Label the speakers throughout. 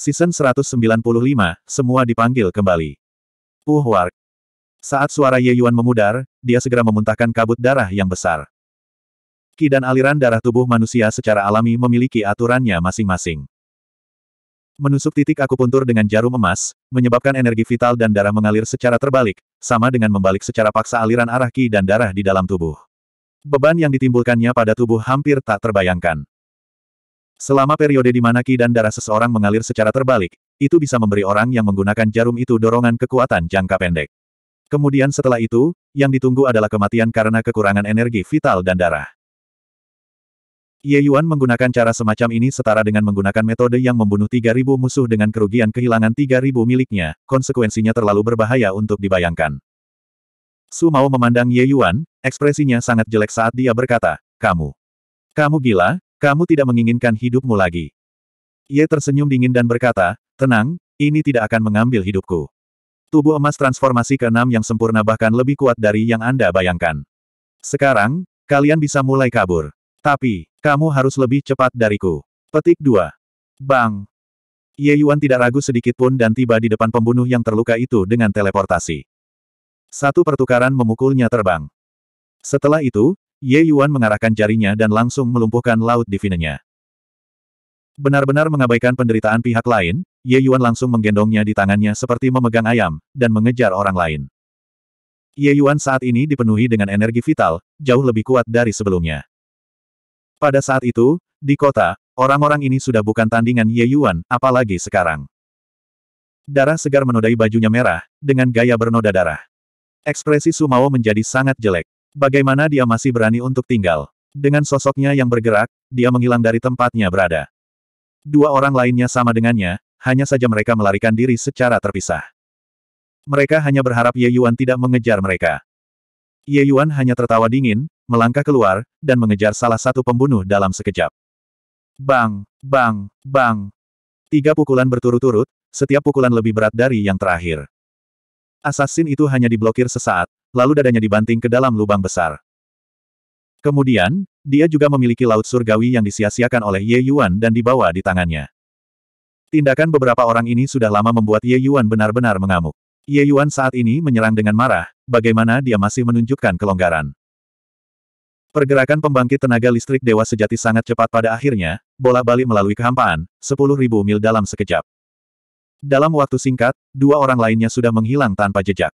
Speaker 1: Season 195, semua dipanggil kembali. Uh wark. Saat suara Ye Yuan memudar, dia segera memuntahkan kabut darah yang besar. Ki dan aliran darah tubuh manusia secara alami memiliki aturannya masing-masing. Menusuk titik akupuntur dengan jarum emas, menyebabkan energi vital dan darah mengalir secara terbalik, sama dengan membalik secara paksa aliran arah Ki dan darah di dalam tubuh. Beban yang ditimbulkannya pada tubuh hampir tak terbayangkan. Selama periode di mana ki dan darah seseorang mengalir secara terbalik, itu bisa memberi orang yang menggunakan jarum itu dorongan kekuatan jangka pendek. Kemudian setelah itu, yang ditunggu adalah kematian karena kekurangan energi vital dan darah. Ye Yuan menggunakan cara semacam ini setara dengan menggunakan metode yang membunuh 3.000 musuh dengan kerugian kehilangan 3.000 miliknya, konsekuensinya terlalu berbahaya untuk dibayangkan. Su Mao memandang Ye Yuan, ekspresinya sangat jelek saat dia berkata, Kamu. Kamu gila, kamu tidak menginginkan hidupmu lagi. Ye tersenyum dingin dan berkata, tenang, ini tidak akan mengambil hidupku. Tubuh emas transformasi keenam yang sempurna bahkan lebih kuat dari yang Anda bayangkan. Sekarang, kalian bisa mulai kabur. Tapi, kamu harus lebih cepat dariku. Petik 2. Bang! Ye Yuan tidak ragu sedikit pun dan tiba di depan pembunuh yang terluka itu dengan teleportasi. Satu pertukaran memukulnya terbang. Setelah itu, Ye Yuan mengarahkan jarinya dan langsung melumpuhkan laut divinenya. Benar-benar mengabaikan penderitaan pihak lain, Ye Yuan langsung menggendongnya di tangannya seperti memegang ayam, dan mengejar orang lain. Ye Yuan saat ini dipenuhi dengan energi vital, jauh lebih kuat dari sebelumnya. Pada saat itu, di kota, orang-orang ini sudah bukan tandingan Ye Yuan, apalagi sekarang. Darah segar menodai bajunya merah, dengan gaya bernoda darah. Ekspresi Sumao menjadi sangat jelek. Bagaimana dia masih berani untuk tinggal? Dengan sosoknya yang bergerak, dia menghilang dari tempatnya berada. Dua orang lainnya sama dengannya, hanya saja mereka melarikan diri secara terpisah. Mereka hanya berharap Ye Yuan tidak mengejar mereka. Ye Yuan hanya tertawa dingin, melangkah keluar, dan mengejar salah satu pembunuh dalam sekejap. Bang, bang, bang. Tiga pukulan berturut-turut, setiap pukulan lebih berat dari yang terakhir. Asasin itu hanya diblokir sesaat, lalu dadanya dibanting ke dalam lubang besar. Kemudian, dia juga memiliki laut surgawi yang disia-siakan oleh Ye Yuan dan dibawa di tangannya. Tindakan beberapa orang ini sudah lama membuat Ye Yuan benar-benar mengamuk. Ye Yuan saat ini menyerang dengan marah, bagaimana dia masih menunjukkan kelonggaran. Pergerakan pembangkit tenaga listrik dewa sejati sangat cepat pada akhirnya, bola balik melalui kehampaan, 10.000 mil dalam sekejap. Dalam waktu singkat, dua orang lainnya sudah menghilang tanpa jejak.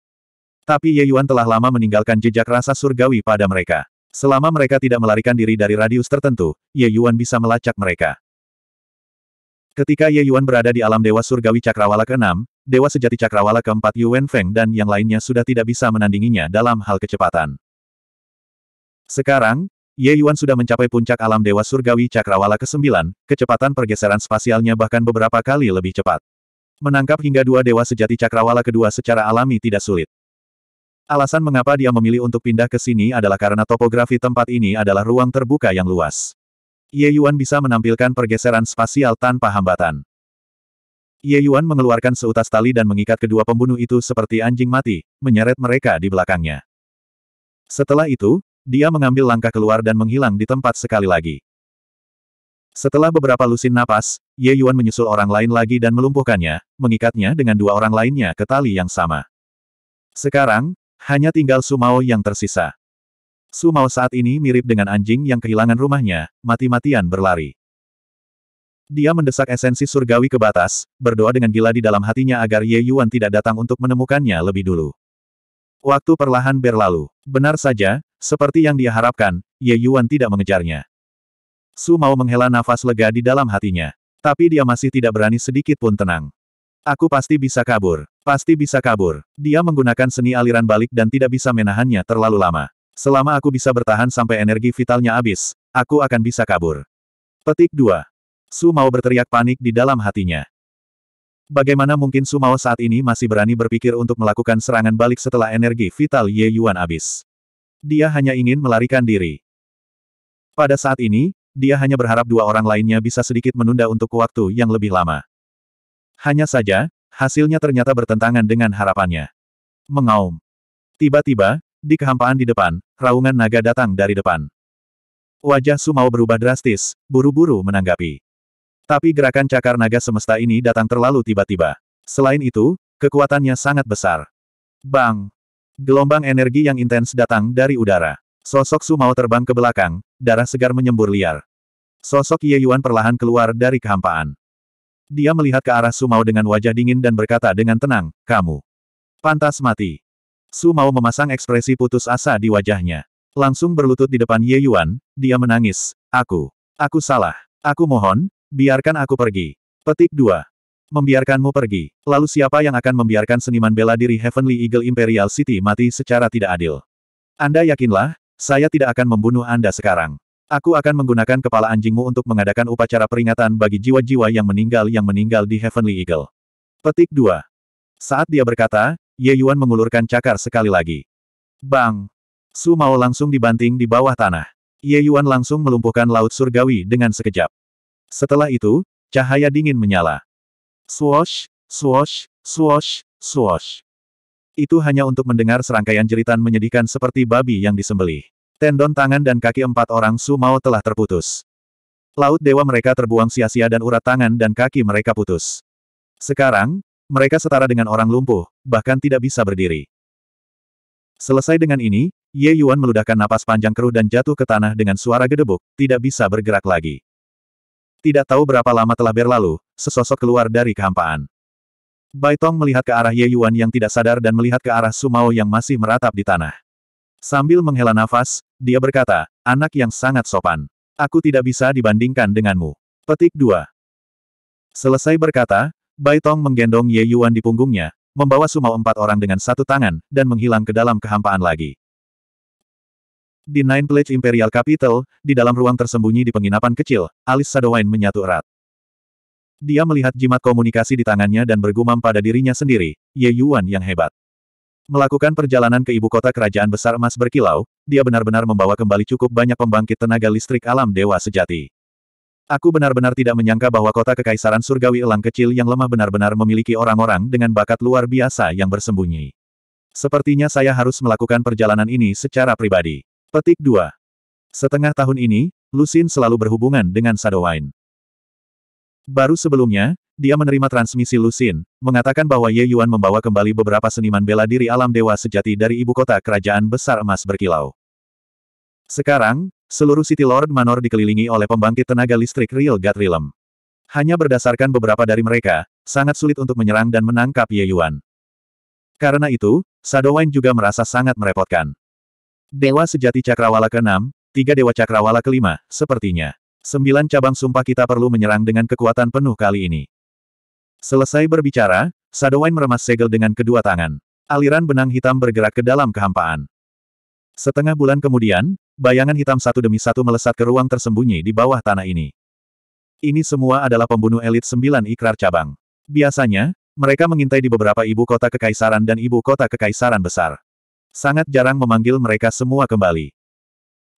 Speaker 1: Tapi Ye Yuan telah lama meninggalkan jejak rasa surgawi pada mereka. Selama mereka tidak melarikan diri dari radius tertentu, Ye Yuan bisa melacak mereka. Ketika Ye Yuan berada di alam Dewa Surgawi Cakrawala ke-6, Dewa Sejati Cakrawala ke-4 Yuan Feng dan yang lainnya sudah tidak bisa menandinginya dalam hal kecepatan. Sekarang, Ye Yuan sudah mencapai puncak alam Dewa Surgawi Cakrawala ke-9, kecepatan pergeseran spasialnya bahkan beberapa kali lebih cepat. Menangkap hingga dua Dewa Sejati Cakrawala kedua secara alami tidak sulit. Alasan mengapa dia memilih untuk pindah ke sini adalah karena topografi tempat ini adalah ruang terbuka yang luas. Ye Yuan bisa menampilkan pergeseran spasial tanpa hambatan. Ye Yuan mengeluarkan seutas tali dan mengikat kedua pembunuh itu seperti anjing mati, menyeret mereka di belakangnya. Setelah itu, dia mengambil langkah keluar dan menghilang di tempat sekali lagi. Setelah beberapa lusin napas, Ye Yuan menyusul orang lain lagi dan melumpuhkannya, mengikatnya dengan dua orang lainnya ke tali yang sama. Sekarang, hanya tinggal Sumao yang tersisa. Sumao saat ini mirip dengan anjing yang kehilangan rumahnya, mati-matian berlari. Dia mendesak esensi surgawi ke batas, berdoa dengan gila di dalam hatinya agar Ye Yuan tidak datang untuk menemukannya lebih dulu. Waktu perlahan berlalu. Benar saja, seperti yang dia harapkan, Ye Yuan tidak mengejarnya. Su Mao menghela nafas lega di dalam hatinya. Tapi dia masih tidak berani sedikit pun tenang. Aku pasti bisa kabur. Pasti bisa kabur. Dia menggunakan seni aliran balik dan tidak bisa menahannya terlalu lama. Selama aku bisa bertahan sampai energi vitalnya habis, aku akan bisa kabur. Petik 2. Su Mao berteriak panik di dalam hatinya. Bagaimana mungkin Su Sumao saat ini masih berani berpikir untuk melakukan serangan balik setelah energi vital Ye Yuan habis? Dia hanya ingin melarikan diri. Pada saat ini, dia hanya berharap dua orang lainnya bisa sedikit menunda untuk waktu yang lebih lama. Hanya saja, hasilnya ternyata bertentangan dengan harapannya. Mengaum. Tiba-tiba, di kehampaan di depan, raungan naga datang dari depan. Wajah Sumau berubah drastis, buru-buru menanggapi. Tapi gerakan cakar naga semesta ini datang terlalu tiba-tiba. Selain itu, kekuatannya sangat besar. Bang! Gelombang energi yang intens datang dari udara. Sosok Sumau terbang ke belakang, darah segar menyembur liar. Sosok Ye Yuan perlahan keluar dari kehampaan. Dia melihat ke arah Sumau dengan wajah dingin dan berkata dengan tenang, kamu. Pantas mati. Sumau memasang ekspresi putus asa di wajahnya. Langsung berlutut di depan Ye Yuan, dia menangis. Aku. Aku salah. Aku mohon, biarkan aku pergi. Petik 2. Membiarkanmu pergi. Lalu siapa yang akan membiarkan seniman bela diri Heavenly Eagle Imperial City mati secara tidak adil? Anda yakinlah, saya tidak akan membunuh Anda sekarang. Aku akan menggunakan kepala anjingmu untuk mengadakan upacara peringatan bagi jiwa-jiwa yang meninggal yang meninggal di Heavenly Eagle. Petik 2. Saat dia berkata, Ye Yuan mengulurkan cakar sekali lagi. Bang! Su Mao langsung dibanting di bawah tanah. Ye Yuan langsung melumpuhkan laut surgawi dengan sekejap. Setelah itu, cahaya dingin menyala. Swosh, swosh, swosh, swosh. Itu hanya untuk mendengar serangkaian jeritan menyedihkan seperti babi yang disembelih. Tendon tangan dan kaki empat orang Sumao telah terputus. Laut dewa mereka terbuang sia-sia dan urat tangan dan kaki mereka putus. Sekarang, mereka setara dengan orang lumpuh, bahkan tidak bisa berdiri. Selesai dengan ini, Ye Yuan meludahkan napas panjang keruh dan jatuh ke tanah dengan suara gedebuk, tidak bisa bergerak lagi. Tidak tahu berapa lama telah berlalu, sesosok keluar dari kehampaan. Baitong melihat ke arah Ye Yuan yang tidak sadar dan melihat ke arah Sumao yang masih meratap di tanah. Sambil menghela nafas, dia berkata, anak yang sangat sopan. Aku tidak bisa dibandingkan denganmu. Petik 2. Selesai berkata, Bai Tong menggendong Ye Yuan di punggungnya, membawa semua empat orang dengan satu tangan, dan menghilang ke dalam kehampaan lagi. Di Nine Plage Imperial Capital, di dalam ruang tersembunyi di penginapan kecil, alis Sadowain menyatu erat. Dia melihat jimat komunikasi di tangannya dan bergumam pada dirinya sendiri, Ye Yuan yang hebat. Melakukan perjalanan ke ibu kota kerajaan besar emas berkilau, dia benar-benar membawa kembali cukup banyak pembangkit tenaga listrik alam dewa sejati. Aku benar-benar tidak menyangka bahwa kota kekaisaran surgawi elang kecil yang lemah benar-benar memiliki orang-orang dengan bakat luar biasa yang bersembunyi. Sepertinya saya harus melakukan perjalanan ini secara pribadi. Petik 2. Setengah tahun ini, Lusin selalu berhubungan dengan Sadowain. Baru sebelumnya, dia menerima transmisi Lusin, mengatakan bahwa Ye Yuan membawa kembali beberapa seniman bela diri alam dewa sejati dari ibu kota kerajaan besar emas berkilau. Sekarang, seluruh City Lord Manor dikelilingi oleh pembangkit tenaga listrik Real God Realm. Hanya berdasarkan beberapa dari mereka, sangat sulit untuk menyerang dan menangkap Ye Yuan. Karena itu, Sadowain juga merasa sangat merepotkan. Dewa sejati Cakrawala ke-6, tiga Dewa Cakrawala ke-5, sepertinya. Sembilan cabang sumpah kita perlu menyerang dengan kekuatan penuh kali ini. Selesai berbicara, Sadowine meremas segel dengan kedua tangan. Aliran benang hitam bergerak ke dalam kehampaan. Setengah bulan kemudian, bayangan hitam satu demi satu melesat ke ruang tersembunyi di bawah tanah ini. Ini semua adalah pembunuh elit sembilan ikrar cabang. Biasanya, mereka mengintai di beberapa ibu kota kekaisaran dan ibu kota kekaisaran besar. Sangat jarang memanggil mereka semua kembali.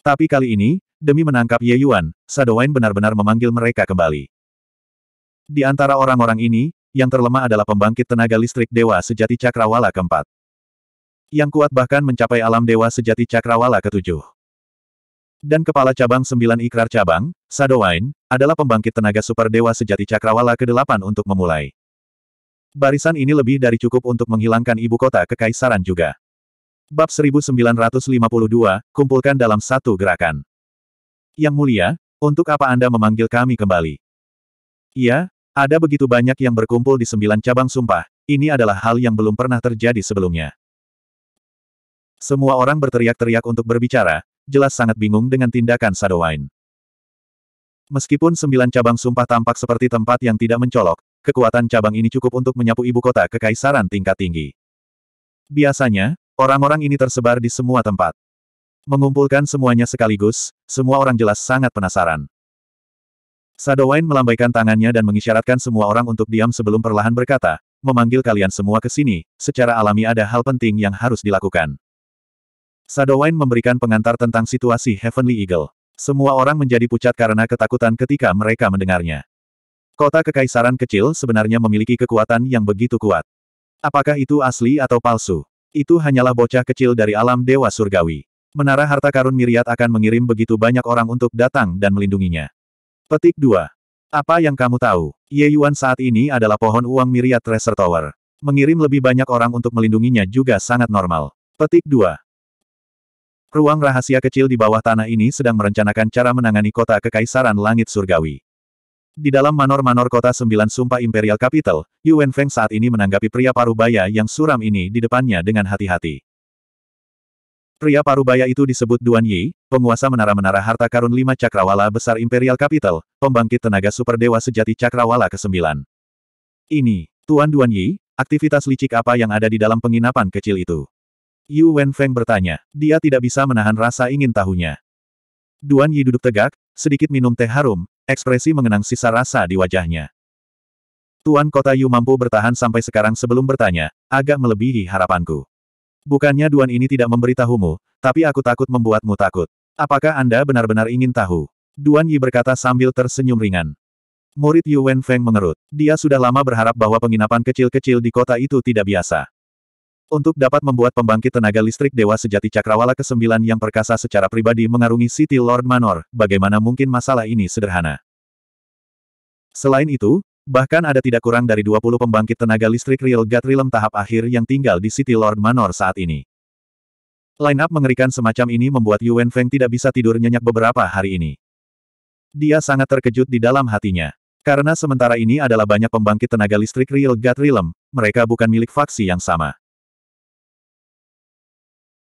Speaker 1: Tapi kali ini, demi menangkap Ye Yuan, Sadowine benar-benar memanggil mereka kembali. Di antara orang-orang ini, yang terlemah adalah pembangkit tenaga listrik Dewa Sejati Cakrawala keempat. Yang kuat bahkan mencapai alam Dewa Sejati Cakrawala ketujuh. Dan kepala cabang sembilan ikrar cabang, Sadowain, adalah pembangkit tenaga super Dewa Sejati Cakrawala ke-8 untuk memulai. Barisan ini lebih dari cukup untuk menghilangkan ibu kota kekaisaran juga. Bab 1952, kumpulkan dalam satu gerakan. Yang mulia, untuk apa Anda memanggil kami kembali? Iya, ada begitu banyak yang berkumpul di sembilan cabang sumpah, ini adalah hal yang belum pernah terjadi sebelumnya. Semua orang berteriak-teriak untuk berbicara, jelas sangat bingung dengan tindakan Sadowain. Meskipun sembilan cabang sumpah tampak seperti tempat yang tidak mencolok, kekuatan cabang ini cukup untuk menyapu ibu kota kekaisaran tingkat tinggi. Biasanya, orang-orang ini tersebar di semua tempat. Mengumpulkan semuanya sekaligus, semua orang jelas sangat penasaran. Sadowine melambaikan tangannya dan mengisyaratkan semua orang untuk diam sebelum perlahan berkata, memanggil kalian semua ke sini, secara alami ada hal penting yang harus dilakukan. Sadowine memberikan pengantar tentang situasi Heavenly Eagle. Semua orang menjadi pucat karena ketakutan ketika mereka mendengarnya. Kota kekaisaran kecil sebenarnya memiliki kekuatan yang begitu kuat. Apakah itu asli atau palsu? Itu hanyalah bocah kecil dari alam dewa surgawi. Menara harta karun Miriat akan mengirim begitu banyak orang untuk datang dan melindunginya. Petik 2. Apa yang kamu tahu? Ye Yuan saat ini adalah pohon uang miriat Treasure Tower. Mengirim lebih banyak orang untuk melindunginya juga sangat normal. Petik 2. Ruang rahasia kecil di bawah tanah ini sedang merencanakan cara menangani kota Kekaisaran Langit Surgawi. Di dalam manor-manor kota Sembilan Sumpah Imperial Capital, Yuan Feng saat ini menanggapi pria parubaya yang suram ini di depannya dengan hati-hati. Pria parubaya itu disebut Duan Yi, penguasa menara-menara harta karun lima cakrawala besar Imperial Capital, pembangkit tenaga super dewa sejati cakrawala ke-9. Ini, Tuan Duan Yi, aktivitas licik apa yang ada di dalam penginapan kecil itu? Yu Wenfeng bertanya. Dia tidak bisa menahan rasa ingin tahunya. Duan Yi duduk tegak, sedikit minum teh harum, ekspresi mengenang sisa rasa di wajahnya. Tuan Kota Yu mampu bertahan sampai sekarang sebelum bertanya, agak melebihi harapanku. Bukannya Duan ini tidak memberitahumu, tapi aku takut membuatmu takut. Apakah Anda benar-benar ingin tahu? Duan Yi berkata sambil tersenyum ringan. Murid Yuan Feng mengerut. Dia sudah lama berharap bahwa penginapan kecil-kecil di kota itu tidak biasa. Untuk dapat membuat pembangkit tenaga listrik Dewa Sejati Cakrawala ke-9 yang perkasa secara pribadi mengarungi City Lord Manor, bagaimana mungkin masalah ini sederhana? Selain itu, Bahkan ada tidak kurang dari 20 pembangkit tenaga listrik Real Gatrilem tahap akhir yang tinggal di City Lord Manor saat ini. Line-up mengerikan semacam ini membuat Yuan Feng tidak bisa tidur nyenyak beberapa hari ini. Dia sangat terkejut di dalam hatinya. Karena sementara ini adalah banyak pembangkit tenaga listrik Real Gatrilem, mereka bukan milik faksi yang sama.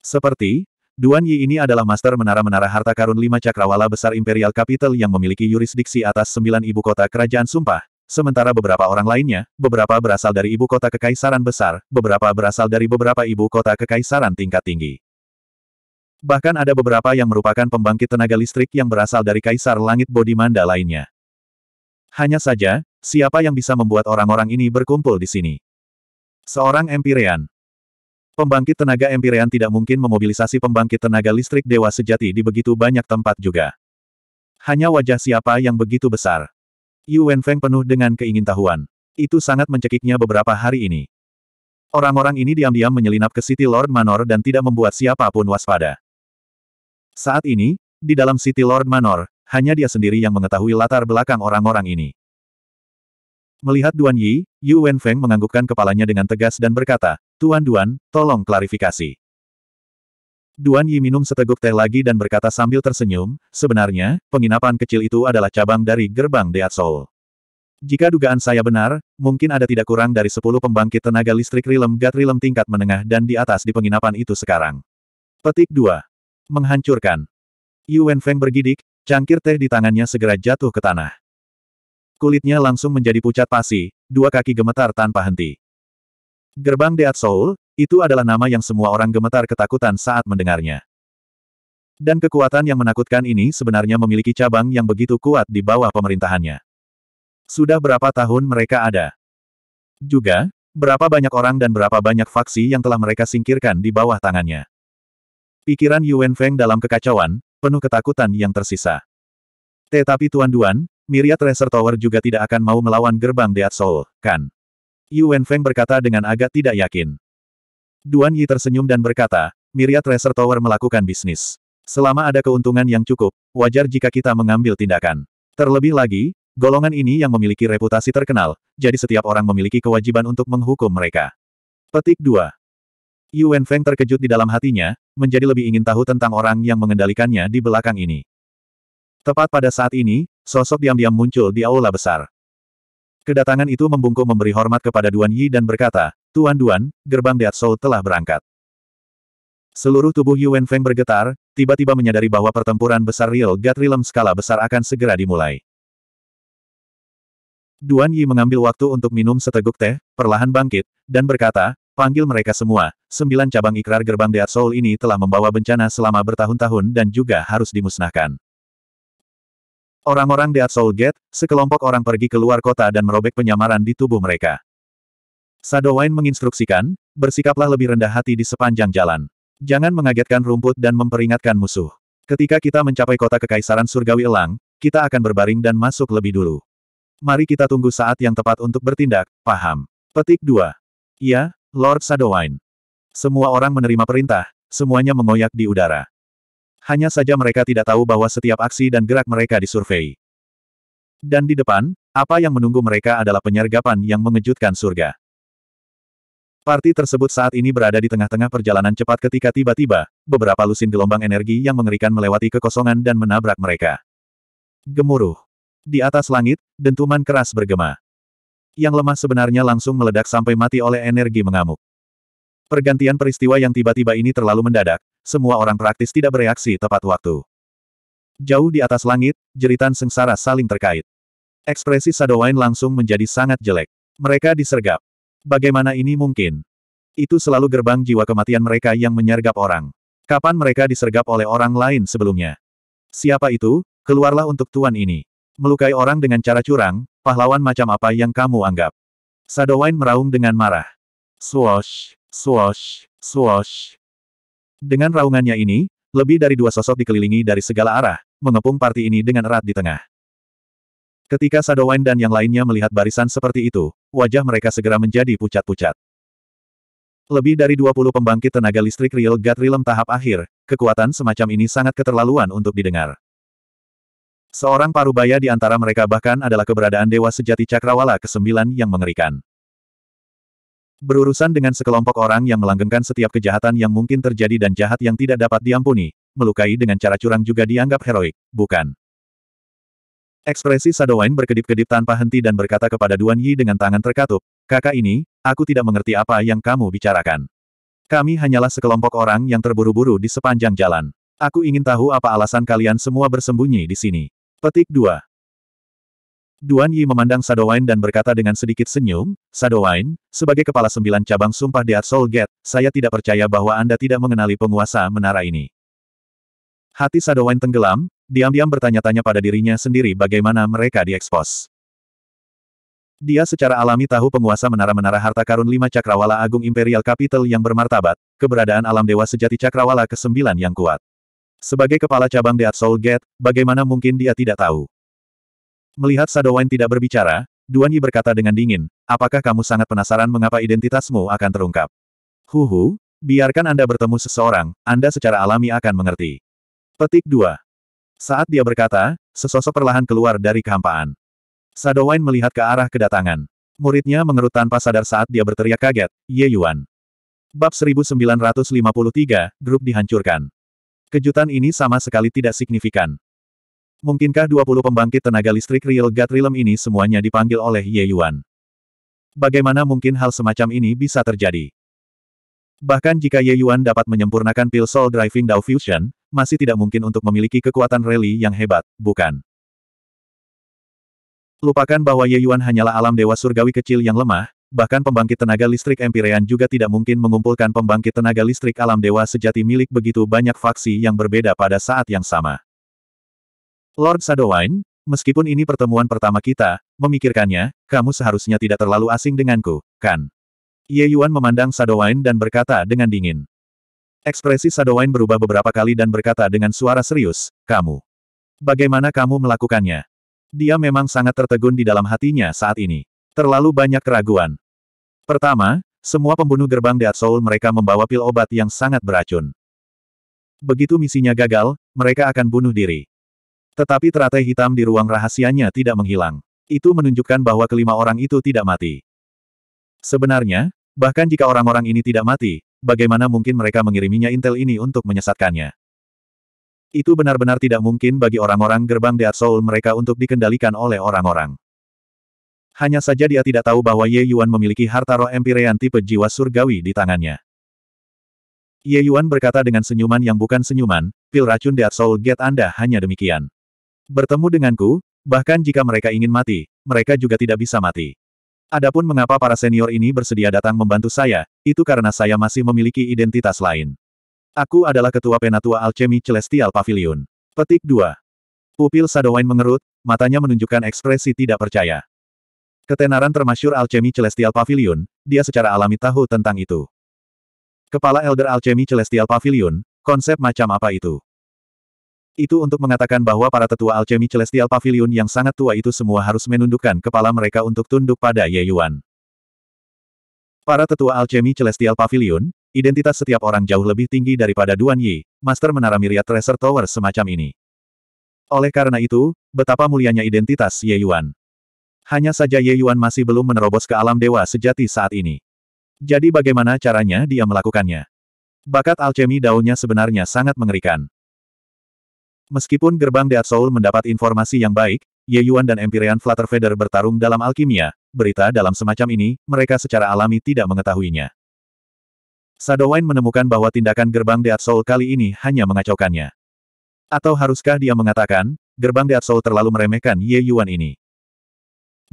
Speaker 1: Seperti, Duan Yi ini adalah master menara-menara harta karun lima cakrawala besar Imperial Capital yang memiliki yurisdiksi atas sembilan ibu kota kerajaan sumpah, Sementara beberapa orang lainnya, beberapa berasal dari ibu kota kekaisaran besar, beberapa berasal dari beberapa ibu kota kekaisaran tingkat tinggi. Bahkan ada beberapa yang merupakan pembangkit tenaga listrik yang berasal dari kaisar langit Bodhimanda lainnya. Hanya saja, siapa yang bisa membuat orang-orang ini berkumpul di sini? Seorang Empirean. Pembangkit tenaga Empirean tidak mungkin memobilisasi pembangkit tenaga listrik dewa sejati di begitu banyak tempat juga. Hanya wajah siapa yang begitu besar. Yu Wenfeng penuh dengan keingintahuan. Itu sangat mencekiknya beberapa hari ini. Orang-orang ini diam-diam menyelinap ke City Lord Manor dan tidak membuat siapapun waspada. Saat ini, di dalam City Lord Manor, hanya dia sendiri yang mengetahui latar belakang orang-orang ini. Melihat Duan Yi, Yu Wenfeng menganggukkan kepalanya dengan tegas dan berkata, Tuan Duan, tolong klarifikasi. Duan Yi minum seteguk teh lagi dan berkata sambil tersenyum, sebenarnya, penginapan kecil itu adalah cabang dari gerbang Deat Soul. Jika dugaan saya benar, mungkin ada tidak kurang dari 10 pembangkit tenaga listrik Rilem Gat Rilem tingkat menengah dan di atas di penginapan itu sekarang. Petik 2. Menghancurkan. Yu Wenfeng bergidik, cangkir teh di tangannya segera jatuh ke tanah. Kulitnya langsung menjadi pucat pasi, dua kaki gemetar tanpa henti. Gerbang Deat Soul, itu adalah nama yang semua orang gemetar ketakutan saat mendengarnya. Dan kekuatan yang menakutkan ini sebenarnya memiliki cabang yang begitu kuat di bawah pemerintahannya. Sudah berapa tahun mereka ada? Juga, berapa banyak orang dan berapa banyak faksi yang telah mereka singkirkan di bawah tangannya. Pikiran Yuan Feng dalam kekacauan, penuh ketakutan yang tersisa. Tetapi Tuan Duan, Myriad Racer Tower juga tidak akan mau melawan gerbang Deat Soul, kan? Yuan Feng berkata dengan agak tidak yakin. Duan Yi tersenyum dan berkata, Myriad Tracer Tower melakukan bisnis. Selama ada keuntungan yang cukup, wajar jika kita mengambil tindakan. Terlebih lagi, golongan ini yang memiliki reputasi terkenal, jadi setiap orang memiliki kewajiban untuk menghukum mereka. Petik 2. Yuan Feng terkejut di dalam hatinya, menjadi lebih ingin tahu tentang orang yang mengendalikannya di belakang ini. Tepat pada saat ini, sosok diam-diam muncul di aula besar. Kedatangan itu membungkuk memberi hormat kepada Duan Yi dan berkata, Tuan Duan, gerbang Dead Soul telah berangkat. Seluruh tubuh Yuan Feng bergetar, tiba-tiba menyadari bahwa pertempuran besar Real God Realm skala besar akan segera dimulai. Duan Yi mengambil waktu untuk minum seteguk teh, perlahan bangkit, dan berkata, panggil mereka semua, sembilan cabang ikrar gerbang Dead Soul ini telah membawa bencana selama bertahun-tahun dan juga harus dimusnahkan. Orang-orang Dead Soul Gate, sekelompok orang pergi keluar kota dan merobek penyamaran di tubuh mereka. Sadowain menginstruksikan, bersikaplah lebih rendah hati di sepanjang jalan. Jangan mengagetkan rumput dan memperingatkan musuh. Ketika kita mencapai kota Kekaisaran Surgawi Elang, kita akan berbaring dan masuk lebih dulu. Mari kita tunggu saat yang tepat untuk bertindak, paham. Petik 2. Iya, Lord Sadowine. Semua orang menerima perintah, semuanya mengoyak di udara. Hanya saja mereka tidak tahu bahwa setiap aksi dan gerak mereka disurvei. Dan di depan, apa yang menunggu mereka adalah penyergapan yang mengejutkan surga. Parti tersebut saat ini berada di tengah-tengah perjalanan cepat ketika tiba-tiba, beberapa lusin gelombang energi yang mengerikan melewati kekosongan dan menabrak mereka. Gemuruh. Di atas langit, dentuman keras bergema. Yang lemah sebenarnya langsung meledak sampai mati oleh energi mengamuk. Pergantian peristiwa yang tiba-tiba ini terlalu mendadak, semua orang praktis tidak bereaksi tepat waktu. Jauh di atas langit, jeritan sengsara saling terkait. Ekspresi Sadowain langsung menjadi sangat jelek. Mereka disergap. Bagaimana ini mungkin? Itu selalu gerbang jiwa kematian mereka yang menyergap orang. Kapan mereka disergap oleh orang lain sebelumnya? Siapa itu? Keluarlah untuk tuan ini. Melukai orang dengan cara curang, pahlawan macam apa yang kamu anggap? Sadowain meraung dengan marah. Swosh, swosh, swosh. Dengan raungannya ini, lebih dari dua sosok dikelilingi dari segala arah, mengepung parti ini dengan erat di tengah. Ketika Sadowain dan yang lainnya melihat barisan seperti itu, wajah mereka segera menjadi pucat-pucat. Lebih dari 20 pembangkit tenaga listrik Real God Realm tahap akhir, kekuatan semacam ini sangat keterlaluan untuk didengar. Seorang parubaya di antara mereka bahkan adalah keberadaan dewa sejati cakrawala ke-9 yang mengerikan. Berurusan dengan sekelompok orang yang melanggengkan setiap kejahatan yang mungkin terjadi dan jahat yang tidak dapat diampuni, melukai dengan cara curang juga dianggap heroik, bukan? Ekspresi Sadowain berkedip-kedip tanpa henti dan berkata kepada Duan Yi dengan tangan terkatup, kakak ini, aku tidak mengerti apa yang kamu bicarakan. Kami hanyalah sekelompok orang yang terburu-buru di sepanjang jalan. Aku ingin tahu apa alasan kalian semua bersembunyi di sini. Petik 2. Duan Yi memandang Sadowain dan berkata dengan sedikit senyum, "Sadowain, sebagai kepala sembilan cabang sumpah di Soul Gate, saya tidak percaya bahwa Anda tidak mengenali penguasa menara ini. Hati Sadowain tenggelam, diam-diam bertanya-tanya pada dirinya sendiri bagaimana mereka diekspos. Dia secara alami tahu penguasa menara-menara harta karun lima cakrawala agung imperial capital yang bermartabat, keberadaan alam dewa sejati cakrawala ke-9 yang kuat. Sebagai kepala cabang Deat Soul Gate, bagaimana mungkin dia tidak tahu? Melihat Sadowen tidak berbicara, Duan Yi berkata dengan dingin, apakah kamu sangat penasaran mengapa identitasmu akan terungkap? Huhu, biarkan Anda bertemu seseorang, Anda secara alami akan mengerti. Petik 2. Saat dia berkata, sesosok perlahan keluar dari kehampaan. Sadowain melihat ke arah kedatangan. Muridnya mengerut tanpa sadar saat dia berteriak kaget, Ye Yuan. Bab 1953, grup dihancurkan. Kejutan ini sama sekali tidak signifikan. Mungkinkah 20 pembangkit tenaga listrik Real God Realm ini semuanya dipanggil oleh Ye Yuan? Bagaimana mungkin hal semacam ini bisa terjadi? Bahkan jika Ye Yuan dapat menyempurnakan pil Soul Driving Dao Fusion, masih tidak mungkin untuk memiliki kekuatan rally yang hebat, bukan? Lupakan bahwa Ye Yuan hanyalah alam dewa surgawi kecil yang lemah, bahkan pembangkit tenaga listrik empyrean juga tidak mungkin mengumpulkan pembangkit tenaga listrik alam dewa sejati milik begitu banyak faksi yang berbeda pada saat yang sama. Lord Sadowine, meskipun ini pertemuan pertama kita, memikirkannya, kamu seharusnya tidak terlalu asing denganku, kan? Ye Yuan memandang Sadowine dan berkata dengan dingin. Ekspresi Sadowain berubah beberapa kali dan berkata dengan suara serius, kamu. Bagaimana kamu melakukannya? Dia memang sangat tertegun di dalam hatinya saat ini. Terlalu banyak keraguan. Pertama, semua pembunuh gerbang Dead Soul mereka membawa pil obat yang sangat beracun. Begitu misinya gagal, mereka akan bunuh diri. Tetapi teratai hitam di ruang rahasianya tidak menghilang. Itu menunjukkan bahwa kelima orang itu tidak mati. Sebenarnya, bahkan jika orang-orang ini tidak mati, bagaimana mungkin mereka mengiriminya intel ini untuk menyesatkannya? Itu benar-benar tidak mungkin bagi orang-orang gerbang Dead Soul mereka untuk dikendalikan oleh orang-orang. Hanya saja dia tidak tahu bahwa Ye Yuan memiliki harta roh empirean tipe jiwa surgawi di tangannya. Ye Yuan berkata dengan senyuman yang bukan senyuman, pil racun Dead Soul Get Anda hanya demikian. Bertemu denganku, bahkan jika mereka ingin mati, mereka juga tidak bisa mati. Adapun mengapa para senior ini bersedia datang membantu saya, itu karena saya masih memiliki identitas lain. Aku adalah ketua penatua alchemy Celestial Pavilion. Petik 2. Pupil Sadowain mengerut, matanya menunjukkan ekspresi tidak percaya. Ketenaran termasyur alchemy Celestial Pavilion, dia secara alami tahu tentang itu. Kepala Elder Alchemy Celestial Pavilion, konsep macam apa itu? Itu untuk mengatakan bahwa para tetua alchemy Celestial Pavilion yang sangat tua itu semua harus menundukkan kepala mereka untuk tunduk pada Ye Yuan. Para tetua alchemy Celestial Pavilion, identitas setiap orang jauh lebih tinggi daripada Duan Yi, Master Menara Miriat Treasure Tower semacam ini. Oleh karena itu, betapa mulianya identitas Ye Yuan. Hanya saja Ye Yuan masih belum menerobos ke alam dewa sejati saat ini. Jadi bagaimana caranya dia melakukannya? Bakat alchemy daunnya sebenarnya sangat mengerikan. Meskipun gerbang Dead Soul mendapat informasi yang baik, Ye Yuan dan Empyrean Feather bertarung dalam alkimia, berita dalam semacam ini, mereka secara alami tidak mengetahuinya. Sadowain menemukan bahwa tindakan gerbang Dead Soul kali ini hanya mengacaukannya. Atau haruskah dia mengatakan, gerbang Dead Soul terlalu meremehkan Ye Yuan ini.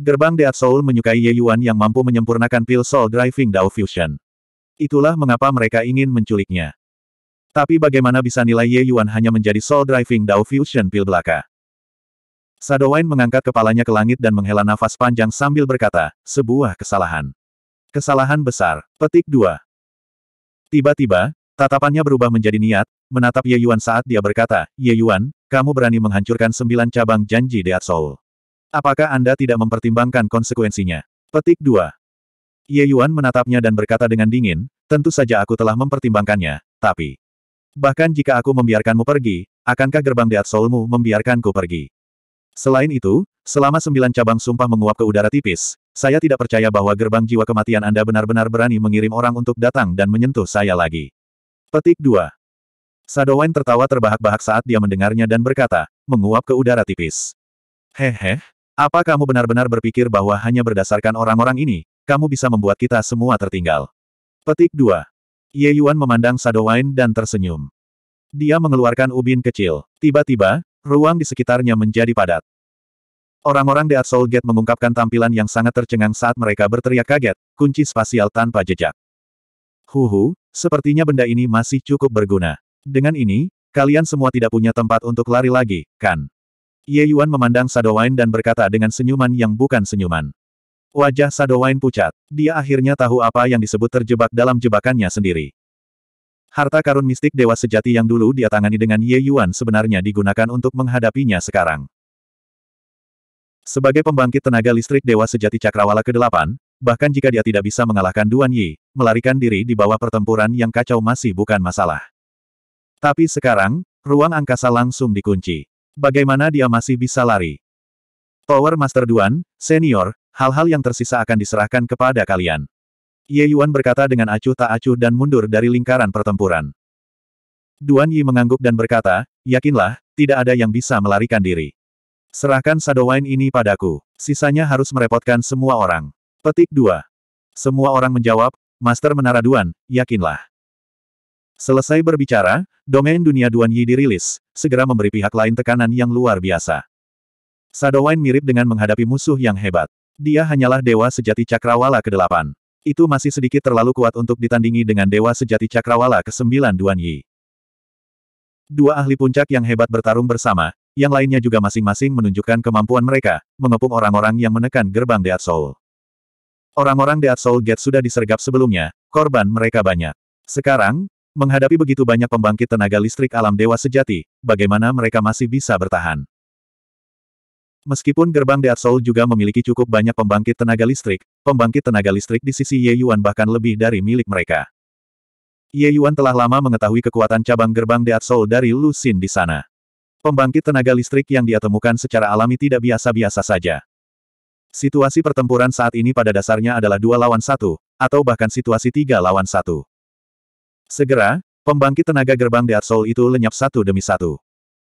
Speaker 1: Gerbang Dead Soul menyukai Ye Yuan yang mampu menyempurnakan pil Soul Driving Dao Fusion. Itulah mengapa mereka ingin menculiknya. Tapi bagaimana bisa nilai Ye Yuan hanya menjadi soul driving Dao Fusion pil belaka? Sadowain mengangkat kepalanya ke langit dan menghela nafas panjang sambil berkata, sebuah kesalahan. Kesalahan besar. Petik 2. Tiba-tiba, tatapannya berubah menjadi niat, menatap Ye Yuan saat dia berkata, Ye Yuan, kamu berani menghancurkan sembilan cabang janji Deat Soul. Apakah Anda tidak mempertimbangkan konsekuensinya? Petik 2. Ye Yuan menatapnya dan berkata dengan dingin, tentu saja aku telah mempertimbangkannya, tapi... Bahkan jika aku membiarkanmu pergi, akankah gerbang Deat solmu membiarkanku pergi? Selain itu, selama sembilan cabang sumpah menguap ke udara tipis, saya tidak percaya bahwa gerbang jiwa kematian Anda benar-benar berani mengirim orang untuk datang dan menyentuh saya lagi. Petik 2. Sadowain tertawa terbahak-bahak saat dia mendengarnya dan berkata, menguap ke udara tipis. Hehe, apa kamu benar-benar berpikir bahwa hanya berdasarkan orang-orang ini, kamu bisa membuat kita semua tertinggal? Petik 2. Ye Yuan memandang Sadowain dan tersenyum. Dia mengeluarkan ubin kecil. Tiba-tiba, ruang di sekitarnya menjadi padat. Orang-orang di Soul Gate mengungkapkan tampilan yang sangat tercengang saat mereka berteriak kaget, kunci spasial tanpa jejak. Huhu, sepertinya benda ini masih cukup berguna. Dengan ini, kalian semua tidak punya tempat untuk lari lagi, kan? Ye Yuan memandang Sadowain dan berkata dengan senyuman yang bukan senyuman. Wajah Sadowain pucat. Dia akhirnya tahu apa yang disebut terjebak dalam jebakannya sendiri. Harta karun mistik dewa sejati yang dulu dia tangani dengan Ye Yuan sebenarnya digunakan untuk menghadapinya sekarang. Sebagai pembangkit tenaga listrik dewa sejati cakrawala ke-8, bahkan jika dia tidak bisa mengalahkan Duan Yi, melarikan diri di bawah pertempuran yang kacau masih bukan masalah. Tapi sekarang, ruang angkasa langsung dikunci. Bagaimana dia masih bisa lari? Power Master Duan, senior, hal-hal yang tersisa akan diserahkan kepada kalian. Ye Yuan berkata dengan acuh tak acuh dan mundur dari lingkaran pertempuran. Duan Yi mengangguk dan berkata, yakinlah, tidak ada yang bisa melarikan diri. Serahkan Shadow ini padaku, sisanya harus merepotkan semua orang. Petik 2. Semua orang menjawab, Master Menara Duan, yakinlah. Selesai berbicara, domain dunia Duan Yi dirilis, segera memberi pihak lain tekanan yang luar biasa. Shadow mirip dengan menghadapi musuh yang hebat. Dia hanyalah dewa sejati cakrawala ke-8. Itu masih sedikit terlalu kuat untuk ditandingi dengan dewa sejati cakrawala ke-9 Duan Yi. Dua ahli puncak yang hebat bertarung bersama, yang lainnya juga masing-masing menunjukkan kemampuan mereka, mengepung orang-orang yang menekan gerbang Deat Soul. Orang-orang Deat Soul Gate sudah disergap sebelumnya, korban mereka banyak. Sekarang, menghadapi begitu banyak pembangkit tenaga listrik alam dewa sejati, bagaimana mereka masih bisa bertahan? Meskipun gerbang Dead Soul juga memiliki cukup banyak pembangkit tenaga listrik, pembangkit tenaga listrik di sisi Ye Yuan bahkan lebih dari milik mereka. Ye Yuan telah lama mengetahui kekuatan cabang gerbang Dead Soul dari Lu Xin di sana. Pembangkit tenaga listrik yang dia temukan secara alami tidak biasa-biasa saja. Situasi pertempuran saat ini pada dasarnya adalah dua lawan satu, atau bahkan situasi tiga lawan satu. Segera, pembangkit tenaga gerbang Dead Soul itu lenyap satu demi satu.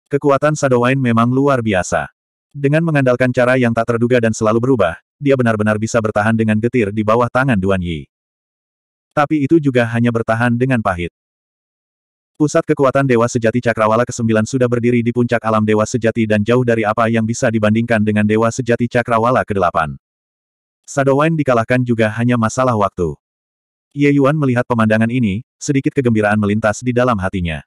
Speaker 1: Kekuatan Wine memang luar biasa. Dengan mengandalkan cara yang tak terduga dan selalu berubah, dia benar-benar bisa bertahan dengan getir di bawah tangan Duan Yi. Tapi itu juga hanya bertahan dengan pahit. Pusat kekuatan Dewa Sejati Cakrawala ke-9 sudah berdiri di puncak alam Dewa Sejati dan jauh dari apa yang bisa dibandingkan dengan Dewa Sejati Cakrawala ke-8. Sadowain dikalahkan juga hanya masalah waktu. Ye Yuan melihat pemandangan ini, sedikit kegembiraan melintas di dalam hatinya.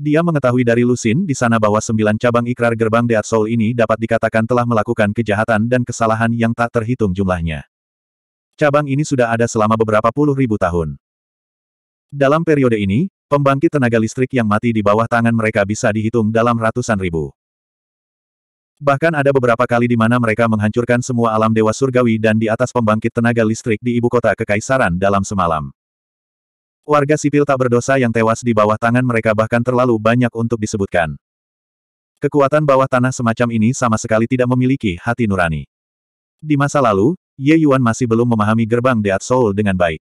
Speaker 1: Dia mengetahui dari Lusin di sana bahwa sembilan cabang ikrar gerbang Deat Soul ini dapat dikatakan telah melakukan kejahatan dan kesalahan yang tak terhitung jumlahnya. Cabang ini sudah ada selama beberapa puluh ribu tahun. Dalam periode ini, pembangkit tenaga listrik yang mati di bawah tangan mereka bisa dihitung dalam ratusan ribu. Bahkan ada beberapa kali di mana mereka menghancurkan semua alam dewa surgawi dan di atas pembangkit tenaga listrik di ibu kota kekaisaran dalam semalam. Warga sipil tak berdosa yang tewas di bawah tangan mereka bahkan terlalu banyak untuk disebutkan. Kekuatan bawah tanah semacam ini sama sekali tidak memiliki hati nurani. Di masa lalu, Ye Yuan masih belum memahami gerbang Deat Soul dengan baik.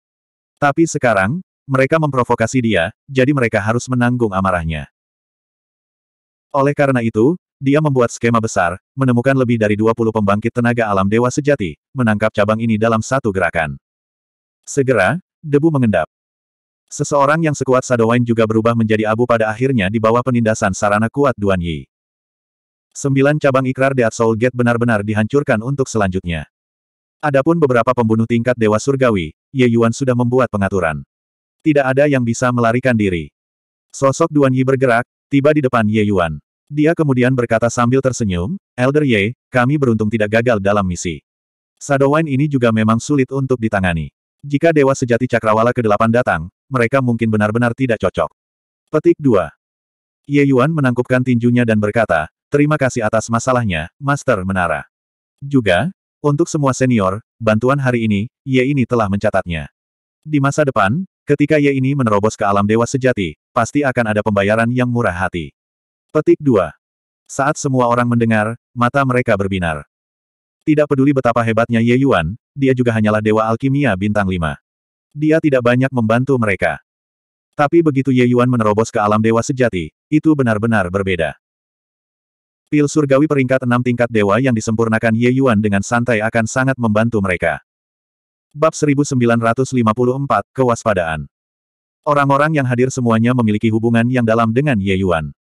Speaker 1: Tapi sekarang, mereka memprovokasi dia, jadi mereka harus menanggung amarahnya. Oleh karena itu, dia membuat skema besar, menemukan lebih dari 20 pembangkit tenaga alam dewa sejati, menangkap cabang ini dalam satu gerakan. Segera, debu mengendap. Seseorang yang sekuat Sadowain juga berubah menjadi abu pada akhirnya di bawah penindasan sarana kuat Duan Yi. Sembilan cabang ikrar Dead Soul Gate benar-benar dihancurkan untuk selanjutnya. Adapun beberapa pembunuh tingkat Dewa Surgawi, Ye Yuan sudah membuat pengaturan. Tidak ada yang bisa melarikan diri. Sosok Duan Yi bergerak, tiba di depan Ye Yuan. Dia kemudian berkata sambil tersenyum, Elder Ye, kami beruntung tidak gagal dalam misi. Sadowain ini juga memang sulit untuk ditangani. Jika Dewa Sejati Cakrawala ke-8 datang, mereka mungkin benar-benar tidak cocok. Petik 2. Ye Yuan menangkupkan tinjunya dan berkata, terima kasih atas masalahnya, Master Menara. Juga, untuk semua senior, bantuan hari ini, Ye ini telah mencatatnya. Di masa depan, ketika Ye ini menerobos ke alam dewa sejati, pasti akan ada pembayaran yang murah hati. Petik 2. Saat semua orang mendengar, mata mereka berbinar. Tidak peduli betapa hebatnya Ye Yuan, dia juga hanyalah dewa alkimia bintang 5 dia tidak banyak membantu mereka. Tapi begitu Ye Yuan menerobos ke alam dewa sejati, itu benar-benar berbeda. Pil surgawi peringkat enam tingkat dewa yang disempurnakan Ye Yuan dengan santai akan sangat membantu mereka. Bab 1954, Kewaspadaan Orang-orang yang hadir semuanya memiliki hubungan yang dalam dengan Ye Yuan.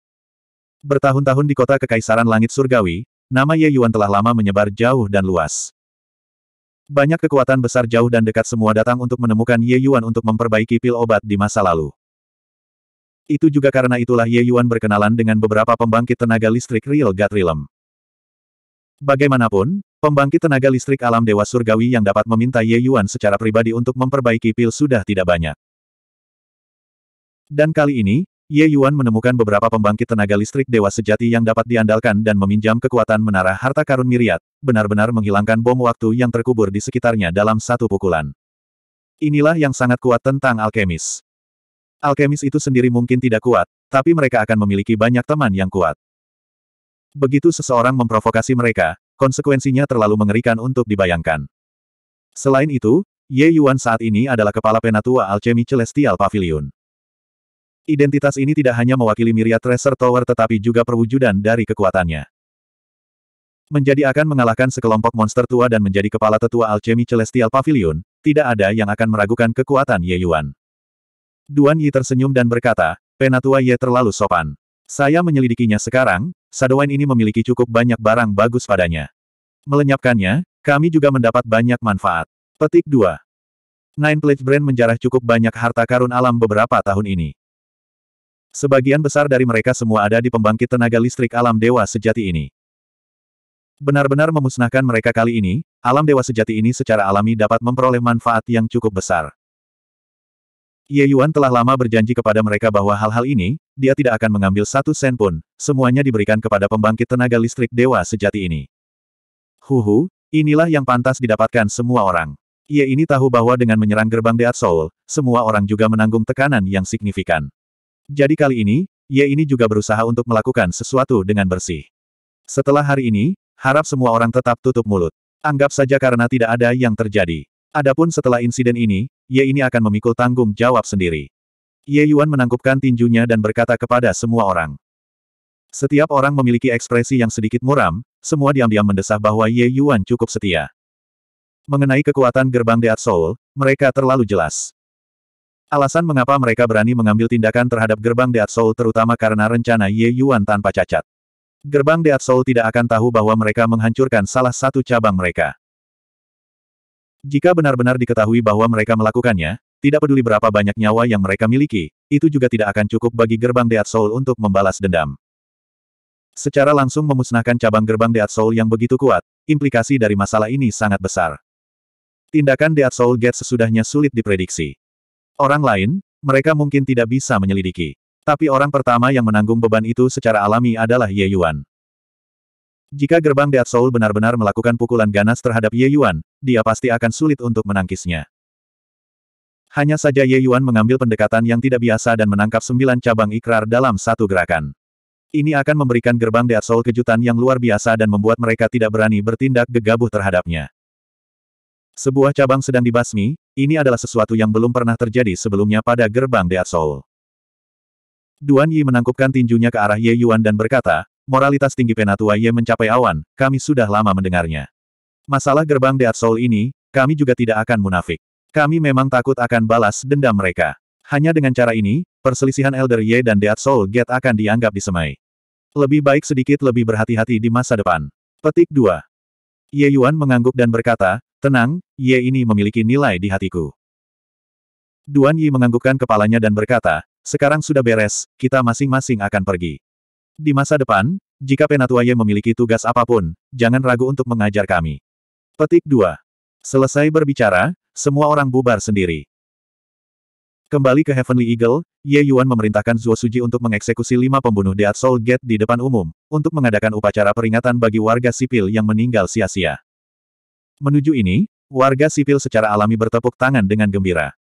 Speaker 1: Bertahun-tahun di kota Kekaisaran Langit Surgawi, nama Ye Yuan telah lama menyebar jauh dan luas. Banyak kekuatan besar jauh dan dekat semua datang untuk menemukan Ye Yuan untuk memperbaiki pil obat di masa lalu. Itu juga karena itulah Ye Yuan berkenalan dengan beberapa pembangkit tenaga listrik Real God Realm. Bagaimanapun, pembangkit tenaga listrik alam Dewa Surgawi yang dapat meminta Ye Yuan secara pribadi untuk memperbaiki pil sudah tidak banyak. Dan kali ini, Ye Yuan menemukan beberapa pembangkit tenaga listrik dewa sejati yang dapat diandalkan dan meminjam kekuatan menara harta karun miriat, benar-benar menghilangkan bom waktu yang terkubur di sekitarnya dalam satu pukulan. Inilah yang sangat kuat tentang alkemis. Alkemis itu sendiri mungkin tidak kuat, tapi mereka akan memiliki banyak teman yang kuat. Begitu seseorang memprovokasi mereka, konsekuensinya terlalu mengerikan untuk dibayangkan. Selain itu, Ye Yuan saat ini adalah kepala penatua alkemi Celestial Pavilion. Identitas ini tidak hanya mewakili Miria Treasure Tower tetapi juga perwujudan dari kekuatannya. Menjadi akan mengalahkan sekelompok monster tua dan menjadi kepala tetua alchemy Celestial Pavilion, tidak ada yang akan meragukan kekuatan Ye Yuan. Duan Yi tersenyum dan berkata, Penatua Ye terlalu sopan. Saya menyelidikinya sekarang, Sadowain ini memiliki cukup banyak barang bagus padanya. Melenyapkannya, kami juga mendapat banyak manfaat. Petik 2. Nine Plate Brand menjarah cukup banyak harta karun alam beberapa tahun ini. Sebagian besar dari mereka semua ada di pembangkit tenaga listrik alam dewa sejati ini. Benar-benar memusnahkan mereka kali ini, alam dewa sejati ini secara alami dapat memperoleh manfaat yang cukup besar. Ye Yuan telah lama berjanji kepada mereka bahwa hal-hal ini, dia tidak akan mengambil satu sen pun, semuanya diberikan kepada pembangkit tenaga listrik dewa sejati ini. Huhu, inilah yang pantas didapatkan semua orang. Ia ini tahu bahwa dengan menyerang gerbang Deat Soul, semua orang juga menanggung tekanan yang signifikan. Jadi kali ini, Ye ini juga berusaha untuk melakukan sesuatu dengan bersih. Setelah hari ini, harap semua orang tetap tutup mulut. Anggap saja karena tidak ada yang terjadi. Adapun setelah insiden ini, Ye ini akan memikul tanggung jawab sendiri. Ye Yuan menangkupkan tinjunya dan berkata kepada semua orang. Setiap orang memiliki ekspresi yang sedikit muram, semua diam-diam mendesah bahwa Ye Yuan cukup setia. Mengenai kekuatan gerbang Deat Soul, mereka terlalu jelas. Alasan mengapa mereka berani mengambil tindakan terhadap gerbang Deat Soul terutama karena rencana Ye Yuan tanpa cacat. Gerbang Deat Soul tidak akan tahu bahwa mereka menghancurkan salah satu cabang mereka. Jika benar-benar diketahui bahwa mereka melakukannya, tidak peduli berapa banyak nyawa yang mereka miliki, itu juga tidak akan cukup bagi gerbang Deat Soul untuk membalas dendam. Secara langsung memusnahkan cabang gerbang Deat Soul yang begitu kuat, implikasi dari masalah ini sangat besar. Tindakan Deat Soul Gate sesudahnya sulit diprediksi. Orang lain, mereka mungkin tidak bisa menyelidiki. Tapi orang pertama yang menanggung beban itu secara alami adalah Ye Yuan. Jika gerbang Dead Soul benar-benar melakukan pukulan ganas terhadap Ye Yuan, dia pasti akan sulit untuk menangkisnya. Hanya saja Ye Yuan mengambil pendekatan yang tidak biasa dan menangkap sembilan cabang ikrar dalam satu gerakan. Ini akan memberikan gerbang Dead Soul kejutan yang luar biasa dan membuat mereka tidak berani bertindak gegabah terhadapnya. Sebuah cabang sedang dibasmi, ini adalah sesuatu yang belum pernah terjadi sebelumnya pada gerbang Deat Soul. Duan Yi menangkupkan tinjunya ke arah Ye Yuan dan berkata, moralitas tinggi penatua Ye mencapai awan, kami sudah lama mendengarnya. Masalah gerbang Deat Soul ini, kami juga tidak akan munafik. Kami memang takut akan balas dendam mereka. Hanya dengan cara ini, perselisihan Elder Ye dan Deat Soul Gate akan dianggap disemai. Lebih baik sedikit lebih berhati-hati di masa depan. Petik 2. Ye Yuan mengangguk dan berkata, Tenang, Ye ini memiliki nilai di hatiku. Duan Yi menganggukkan kepalanya dan berkata, sekarang sudah beres, kita masing-masing akan pergi. Di masa depan, jika Penatua Ye memiliki tugas apapun, jangan ragu untuk mengajar kami. Petik 2. Selesai berbicara, semua orang bubar sendiri. Kembali ke Heavenly Eagle, Ye Yuan memerintahkan Zuo Suji untuk mengeksekusi lima pembunuh Death Soul Gate di depan umum, untuk mengadakan upacara peringatan bagi warga sipil yang meninggal sia-sia. Menuju ini, warga sipil secara alami bertepuk tangan dengan gembira.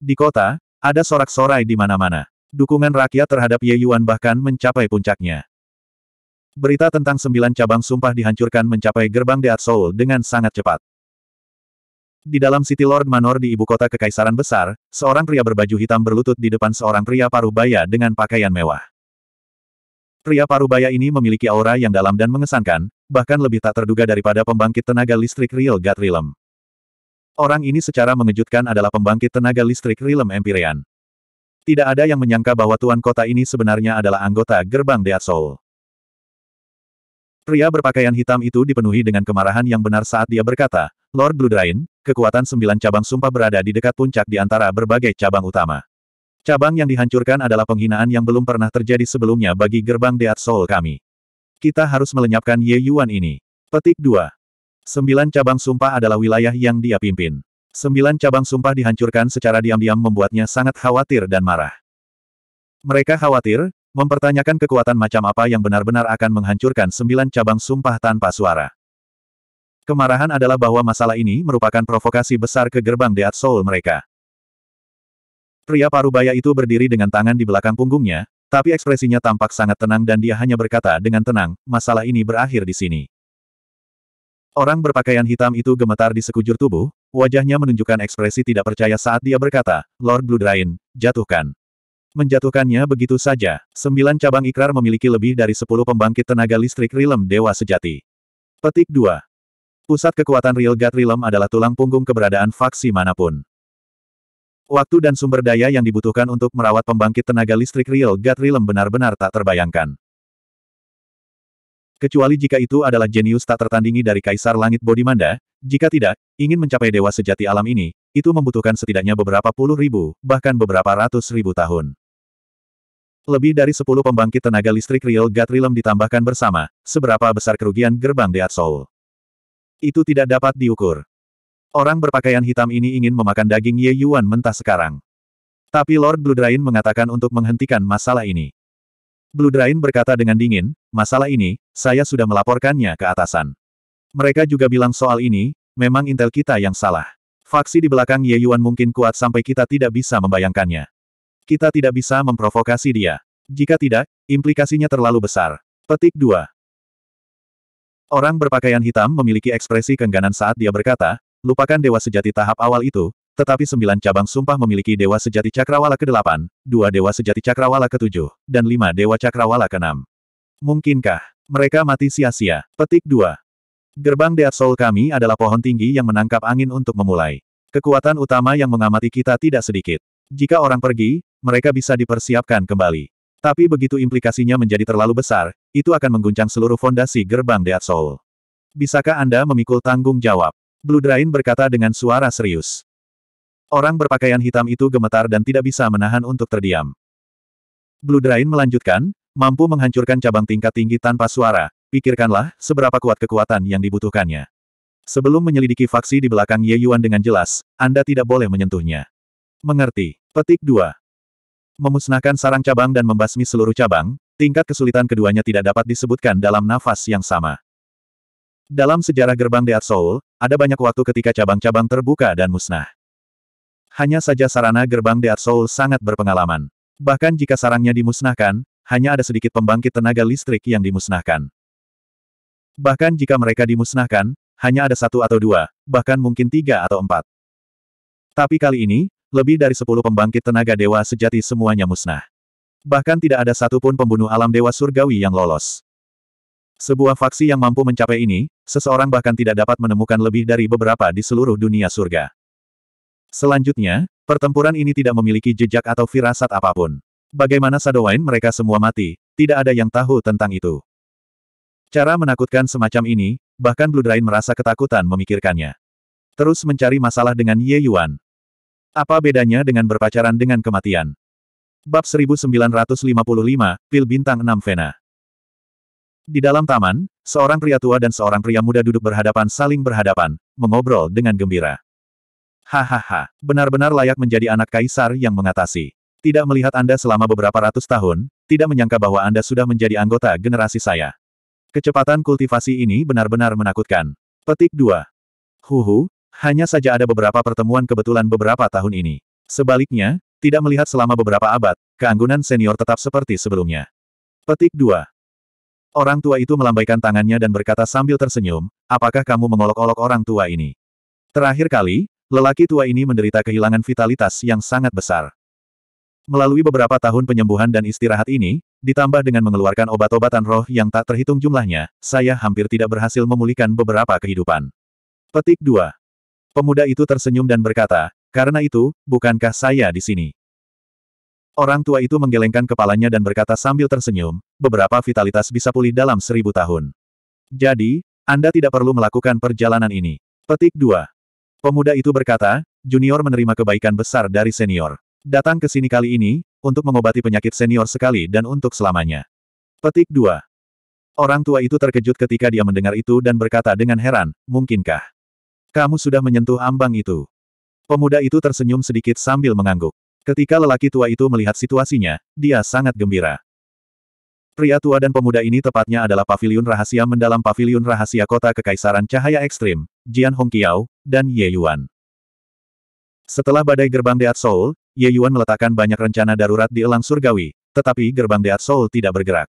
Speaker 1: Di kota, ada sorak-sorai di mana-mana. Dukungan rakyat terhadap Ye Yuan bahkan mencapai puncaknya. Berita tentang sembilan cabang sumpah dihancurkan mencapai gerbang Deat Seoul dengan sangat cepat. Di dalam City Lord Manor di ibu kota Kekaisaran Besar, seorang pria berbaju hitam berlutut di depan seorang pria parubaya dengan pakaian mewah. Pria parubaya ini memiliki aura yang dalam dan mengesankan, bahkan lebih tak terduga daripada pembangkit tenaga listrik Real God Realm. Orang ini secara mengejutkan adalah pembangkit tenaga listrik Realm Empyrean. Tidak ada yang menyangka bahwa tuan kota ini sebenarnya adalah anggota gerbang Deat Soul. Pria berpakaian hitam itu dipenuhi dengan kemarahan yang benar saat dia berkata, Lord Bludrain, kekuatan sembilan cabang sumpah berada di dekat puncak di antara berbagai cabang utama. Cabang yang dihancurkan adalah penghinaan yang belum pernah terjadi sebelumnya bagi gerbang Deat Soul kami. Kita harus melenyapkan Ye Yuan ini. Petik 2. Sembilan cabang sumpah adalah wilayah yang dia pimpin. Sembilan cabang sumpah dihancurkan secara diam-diam membuatnya sangat khawatir dan marah. Mereka khawatir, mempertanyakan kekuatan macam apa yang benar-benar akan menghancurkan sembilan cabang sumpah tanpa suara. Kemarahan adalah bahwa masalah ini merupakan provokasi besar ke gerbang Deat Soul mereka. Pria parubaya itu berdiri dengan tangan di belakang punggungnya, tapi ekspresinya tampak sangat tenang dan dia hanya berkata dengan tenang, masalah ini berakhir di sini. Orang berpakaian hitam itu gemetar di sekujur tubuh, wajahnya menunjukkan ekspresi tidak percaya saat dia berkata, Lord Blue Drain, jatuhkan. Menjatuhkannya begitu saja, sembilan cabang ikrar memiliki lebih dari sepuluh pembangkit tenaga listrik Rilem Dewa Sejati. Petik 2. Pusat kekuatan Real God Rilem adalah tulang punggung keberadaan faksi manapun. Waktu dan sumber daya yang dibutuhkan untuk merawat pembangkit tenaga listrik Real God Realm benar-benar tak terbayangkan. Kecuali jika itu adalah jenius tak tertandingi dari Kaisar Langit Bodimanda, jika tidak, ingin mencapai dewa sejati alam ini, itu membutuhkan setidaknya beberapa puluh ribu, bahkan beberapa ratus ribu tahun. Lebih dari sepuluh pembangkit tenaga listrik Real God Realm ditambahkan bersama, seberapa besar kerugian gerbang Dead Soul. Itu tidak dapat diukur. Orang berpakaian hitam ini ingin memakan daging Ye Yuan mentah sekarang. Tapi Lord Blue Drain mengatakan untuk menghentikan masalah ini. Blue Drain berkata dengan dingin, masalah ini, saya sudah melaporkannya ke atasan. Mereka juga bilang soal ini, memang intel kita yang salah. Faksi di belakang Ye Yuan mungkin kuat sampai kita tidak bisa membayangkannya. Kita tidak bisa memprovokasi dia. Jika tidak, implikasinya terlalu besar. Petik 2. Orang berpakaian hitam memiliki ekspresi kengganan saat dia berkata, Lupakan dewa sejati tahap awal itu, tetapi sembilan cabang sumpah memiliki dewa sejati cakrawala ke-8, dua dewa sejati cakrawala ke-7, dan lima dewa cakrawala ke-6. Mungkinkah mereka mati sia-sia? Petik 2. Gerbang Dead Soul kami adalah pohon tinggi yang menangkap angin untuk memulai. Kekuatan utama yang mengamati kita tidak sedikit. Jika orang pergi, mereka bisa dipersiapkan kembali. Tapi begitu implikasinya menjadi terlalu besar, itu akan mengguncang seluruh fondasi gerbang Dead Soul. Bisakah Anda memikul tanggung jawab? Blue Drain berkata dengan suara serius. Orang berpakaian hitam itu gemetar dan tidak bisa menahan untuk terdiam. Blue Drain melanjutkan, mampu menghancurkan cabang tingkat tinggi tanpa suara, pikirkanlah seberapa kuat kekuatan yang dibutuhkannya. Sebelum menyelidiki faksi di belakang Ye Yuan dengan jelas, Anda tidak boleh menyentuhnya. Mengerti. Petik 2. Memusnahkan sarang cabang dan membasmi seluruh cabang, tingkat kesulitan keduanya tidak dapat disebutkan dalam nafas yang sama. Dalam sejarah gerbang Deat Soul, ada banyak waktu ketika cabang-cabang terbuka dan musnah. Hanya saja sarana gerbang Dead Soul sangat berpengalaman. Bahkan jika sarangnya dimusnahkan, hanya ada sedikit pembangkit tenaga listrik yang dimusnahkan. Bahkan jika mereka dimusnahkan, hanya ada satu atau dua, bahkan mungkin tiga atau empat. Tapi kali ini, lebih dari sepuluh pembangkit tenaga dewa sejati semuanya musnah. Bahkan tidak ada satupun pembunuh alam dewa surgawi yang lolos. Sebuah faksi yang mampu mencapai ini, seseorang bahkan tidak dapat menemukan lebih dari beberapa di seluruh dunia surga. Selanjutnya, pertempuran ini tidak memiliki jejak atau firasat apapun. Bagaimana Sadowain mereka semua mati, tidak ada yang tahu tentang itu. Cara menakutkan semacam ini, bahkan Blue Drain merasa ketakutan memikirkannya. Terus mencari masalah dengan Ye Yuan. Apa bedanya dengan berpacaran dengan kematian? Bab 1955, Pil Bintang 6 Vena di dalam taman, seorang pria tua dan seorang pria muda duduk berhadapan saling berhadapan, mengobrol dengan gembira. Hahaha, benar-benar layak menjadi anak kaisar yang mengatasi. Tidak melihat Anda selama beberapa ratus tahun, tidak menyangka bahwa Anda sudah menjadi anggota generasi saya. Kecepatan kultivasi ini benar-benar menakutkan. Petik 2. Huhu, hanya saja ada beberapa pertemuan kebetulan beberapa tahun ini. Sebaliknya, tidak melihat selama beberapa abad, keanggunan senior tetap seperti sebelumnya. Petik 2. Orang tua itu melambaikan tangannya dan berkata sambil tersenyum, apakah kamu mengolok-olok orang tua ini? Terakhir kali, lelaki tua ini menderita kehilangan vitalitas yang sangat besar. Melalui beberapa tahun penyembuhan dan istirahat ini, ditambah dengan mengeluarkan obat-obatan roh yang tak terhitung jumlahnya, saya hampir tidak berhasil memulihkan beberapa kehidupan. Petik 2. Pemuda itu tersenyum dan berkata, karena itu, bukankah saya di sini? Orang tua itu menggelengkan kepalanya dan berkata sambil tersenyum, beberapa vitalitas bisa pulih dalam seribu tahun. Jadi, Anda tidak perlu melakukan perjalanan ini. Petik 2. Pemuda itu berkata, junior menerima kebaikan besar dari senior. Datang ke sini kali ini, untuk mengobati penyakit senior sekali dan untuk selamanya. Petik 2. Orang tua itu terkejut ketika dia mendengar itu dan berkata dengan heran, mungkinkah? Kamu sudah menyentuh ambang itu. Pemuda itu tersenyum sedikit sambil mengangguk. Ketika lelaki tua itu melihat situasinya, dia sangat gembira. Pria tua dan pemuda ini tepatnya adalah pavilion rahasia mendalam pavilion rahasia kota Kekaisaran Cahaya Ekstrim, Jian Hongqiao, dan Ye Yuan. Setelah badai gerbang Deat Soul, Ye Yuan meletakkan banyak rencana darurat di elang surgawi, tetapi gerbang Deat Soul tidak bergerak.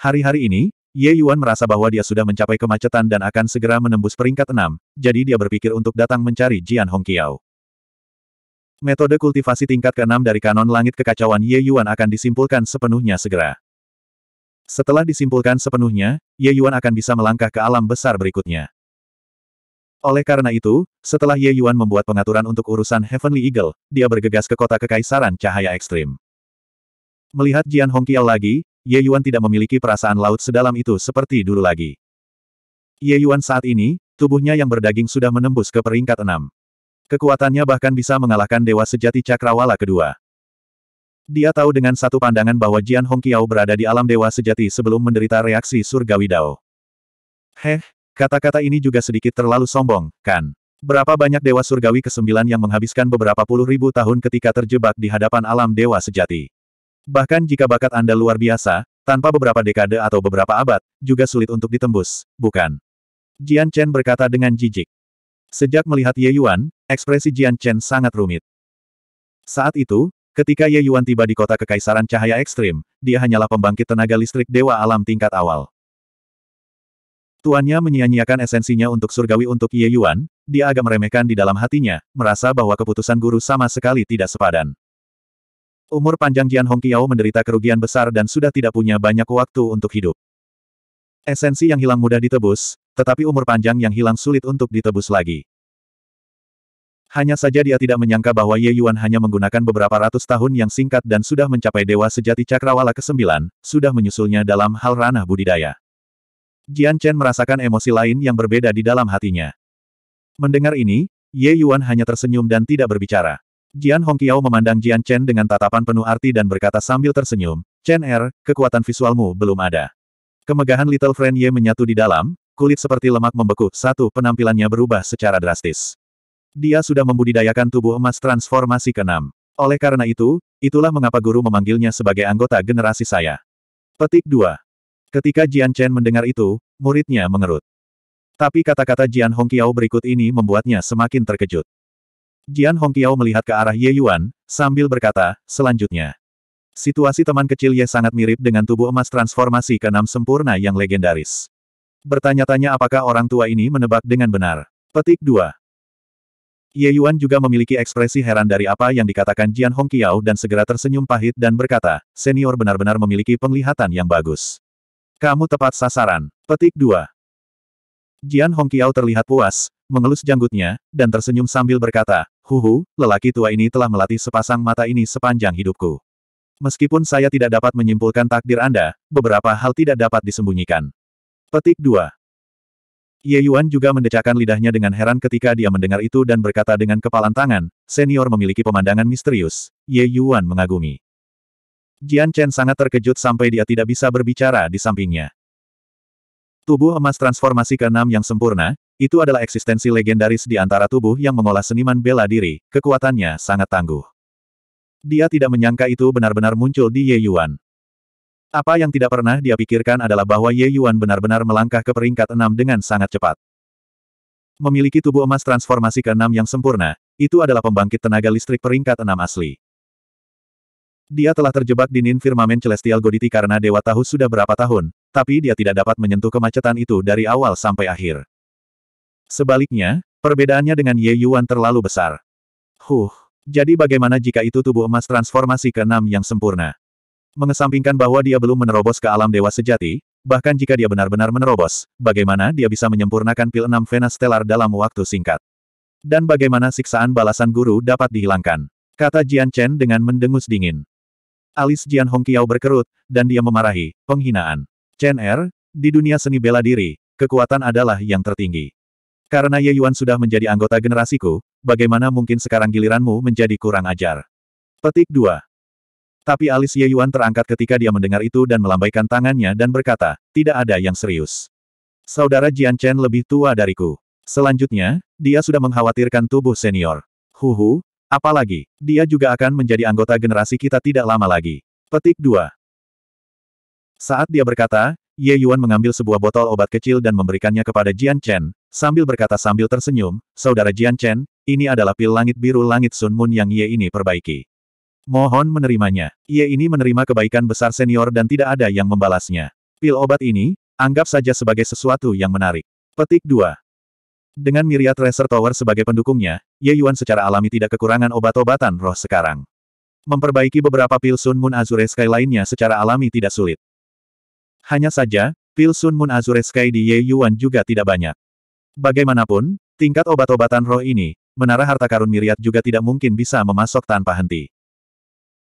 Speaker 1: Hari-hari ini, Ye Yuan merasa bahwa dia sudah mencapai kemacetan dan akan segera menembus peringkat enam, jadi dia berpikir untuk datang mencari Jian Hongqiao. Metode kultivasi tingkat ke-6 dari kanon langit kekacauan Ye Yuan akan disimpulkan sepenuhnya segera. Setelah disimpulkan sepenuhnya, Ye Yuan akan bisa melangkah ke alam besar berikutnya. Oleh karena itu, setelah Ye Yuan membuat pengaturan untuk urusan Heavenly Eagle, dia bergegas ke kota kekaisaran cahaya ekstrim. Melihat Jian Hongqiao lagi, Ye Yuan tidak memiliki perasaan laut sedalam itu seperti dulu lagi. Ye Yuan saat ini, tubuhnya yang berdaging sudah menembus ke peringkat enam. Kekuatannya bahkan bisa mengalahkan Dewa Sejati Cakrawala kedua. Dia tahu dengan satu pandangan bahwa Jian Hongqiao berada di alam Dewa Sejati sebelum menderita reaksi surgawi Dao. Heh, kata-kata ini juga sedikit terlalu sombong, kan? Berapa banyak Dewa Surgawi ke-9 yang menghabiskan beberapa puluh ribu tahun ketika terjebak di hadapan alam Dewa Sejati? Bahkan jika bakat Anda luar biasa, tanpa beberapa dekade atau beberapa abad, juga sulit untuk ditembus, bukan? Jian Chen berkata dengan jijik. Sejak melihat Ye Yuan, Ekspresi Jian Chen sangat rumit. Saat itu, ketika Ye Yuan tiba di kota Kekaisaran Cahaya Ekstrim, dia hanyalah pembangkit tenaga listrik Dewa Alam tingkat awal. Tuannya menyia-nyiakan esensinya untuk surgawi untuk Ye Yuan, dia agak meremehkan di dalam hatinya, merasa bahwa keputusan guru sama sekali tidak sepadan. Umur panjang Jian Hong Hongqiao menderita kerugian besar dan sudah tidak punya banyak waktu untuk hidup. Esensi yang hilang mudah ditebus, tetapi umur panjang yang hilang sulit untuk ditebus lagi. Hanya saja dia tidak menyangka bahwa Ye Yuan hanya menggunakan beberapa ratus tahun yang singkat dan sudah mencapai Dewa Sejati Cakrawala ke-9, sudah menyusulnya dalam hal ranah budidaya. Jian Chen merasakan emosi lain yang berbeda di dalam hatinya. Mendengar ini, Ye Yuan hanya tersenyum dan tidak berbicara. Jian Hongqiao memandang Jian Chen dengan tatapan penuh arti dan berkata sambil tersenyum, Chen Er, kekuatan visualmu belum ada. Kemegahan Little Friend Ye menyatu di dalam, kulit seperti lemak membeku, satu penampilannya berubah secara drastis. Dia sudah membudidayakan tubuh emas transformasi keenam. Oleh karena itu, itulah mengapa guru memanggilnya sebagai anggota generasi saya. Petik 2. Ketika Jian Chen mendengar itu, muridnya mengerut. Tapi kata-kata Jian Hongqiao berikut ini membuatnya semakin terkejut. Jian Hongqiao melihat ke arah Ye Yuan, sambil berkata, selanjutnya. Situasi teman kecil Ye sangat mirip dengan tubuh emas transformasi keenam sempurna yang legendaris. Bertanya-tanya apakah orang tua ini menebak dengan benar. Petik 2. Ye Yuan juga memiliki ekspresi heran dari apa yang dikatakan Jian Hongqiao dan segera tersenyum pahit dan berkata, senior benar-benar memiliki penglihatan yang bagus. Kamu tepat sasaran. Petik 2. Jian Hongqiao terlihat puas, mengelus janggutnya, dan tersenyum sambil berkata, Huhu, lelaki tua ini telah melatih sepasang mata ini sepanjang hidupku. Meskipun saya tidak dapat menyimpulkan takdir Anda, beberapa hal tidak dapat disembunyikan. Petik 2. Ye Yuan juga mendecakkan lidahnya dengan heran ketika dia mendengar itu dan berkata dengan kepalan tangan, senior memiliki pemandangan misterius. Ye Yuan mengagumi. Jian Chen sangat terkejut sampai dia tidak bisa berbicara di sampingnya. Tubuh emas transformasi ke keenam yang sempurna, itu adalah eksistensi legendaris di antara tubuh yang mengolah seniman bela diri, kekuatannya sangat tangguh. Dia tidak menyangka itu benar-benar muncul di Ye Yuan. Apa yang tidak pernah dia pikirkan adalah bahwa Ye Yuan benar-benar melangkah ke peringkat enam dengan sangat cepat. Memiliki tubuh emas transformasi ke-6 yang sempurna, itu adalah pembangkit tenaga listrik peringkat enam asli. Dia telah terjebak di Nin Firmamen Celestial Goditi karena Dewa Tahu sudah berapa tahun, tapi dia tidak dapat menyentuh kemacetan itu dari awal sampai akhir. Sebaliknya, perbedaannya dengan Ye Yuan terlalu besar. Huh, jadi bagaimana jika itu tubuh emas transformasi ke-6 yang sempurna? Mengesampingkan bahwa dia belum menerobos ke alam dewa sejati, bahkan jika dia benar-benar menerobos, bagaimana dia bisa menyempurnakan pil enam Vena Stellar dalam waktu singkat? Dan bagaimana siksaan balasan guru dapat dihilangkan? Kata Jian Chen dengan mendengus dingin. Alis Jian Hongqiao berkerut, dan dia memarahi, penghinaan. Chen Er, di dunia seni bela diri, kekuatan adalah yang tertinggi. Karena Ye Yuan sudah menjadi anggota generasiku, bagaimana mungkin sekarang giliranmu menjadi kurang ajar? Petik 2. Tapi alis Ye Yuan terangkat ketika dia mendengar itu dan melambaikan tangannya dan berkata, tidak ada yang serius. Saudara Jian Chen lebih tua dariku. Selanjutnya, dia sudah mengkhawatirkan tubuh senior. Huhu, apalagi, dia juga akan menjadi anggota generasi kita tidak lama lagi. Petik 2. Saat dia berkata, Ye Yuan mengambil sebuah botol obat kecil dan memberikannya kepada Jian Chen, sambil berkata sambil tersenyum, Saudara Jian Chen, ini adalah pil langit biru langit Sun Moon yang Ye ini perbaiki. Mohon menerimanya. Ia ini menerima kebaikan besar senior dan tidak ada yang membalasnya. Pil obat ini, anggap saja sebagai sesuatu yang menarik. Petik 2. Dengan Miriat Tracer Tower sebagai pendukungnya, Ye Yuan secara alami tidak kekurangan obat-obatan roh sekarang. Memperbaiki beberapa pil Sun Moon Azure Sky lainnya secara alami tidak sulit. Hanya saja, pil Sun Moon Azure Sky di Ye Yuan juga tidak banyak. Bagaimanapun, tingkat obat-obatan roh ini, menara harta karun Miriat juga tidak mungkin bisa memasok tanpa henti.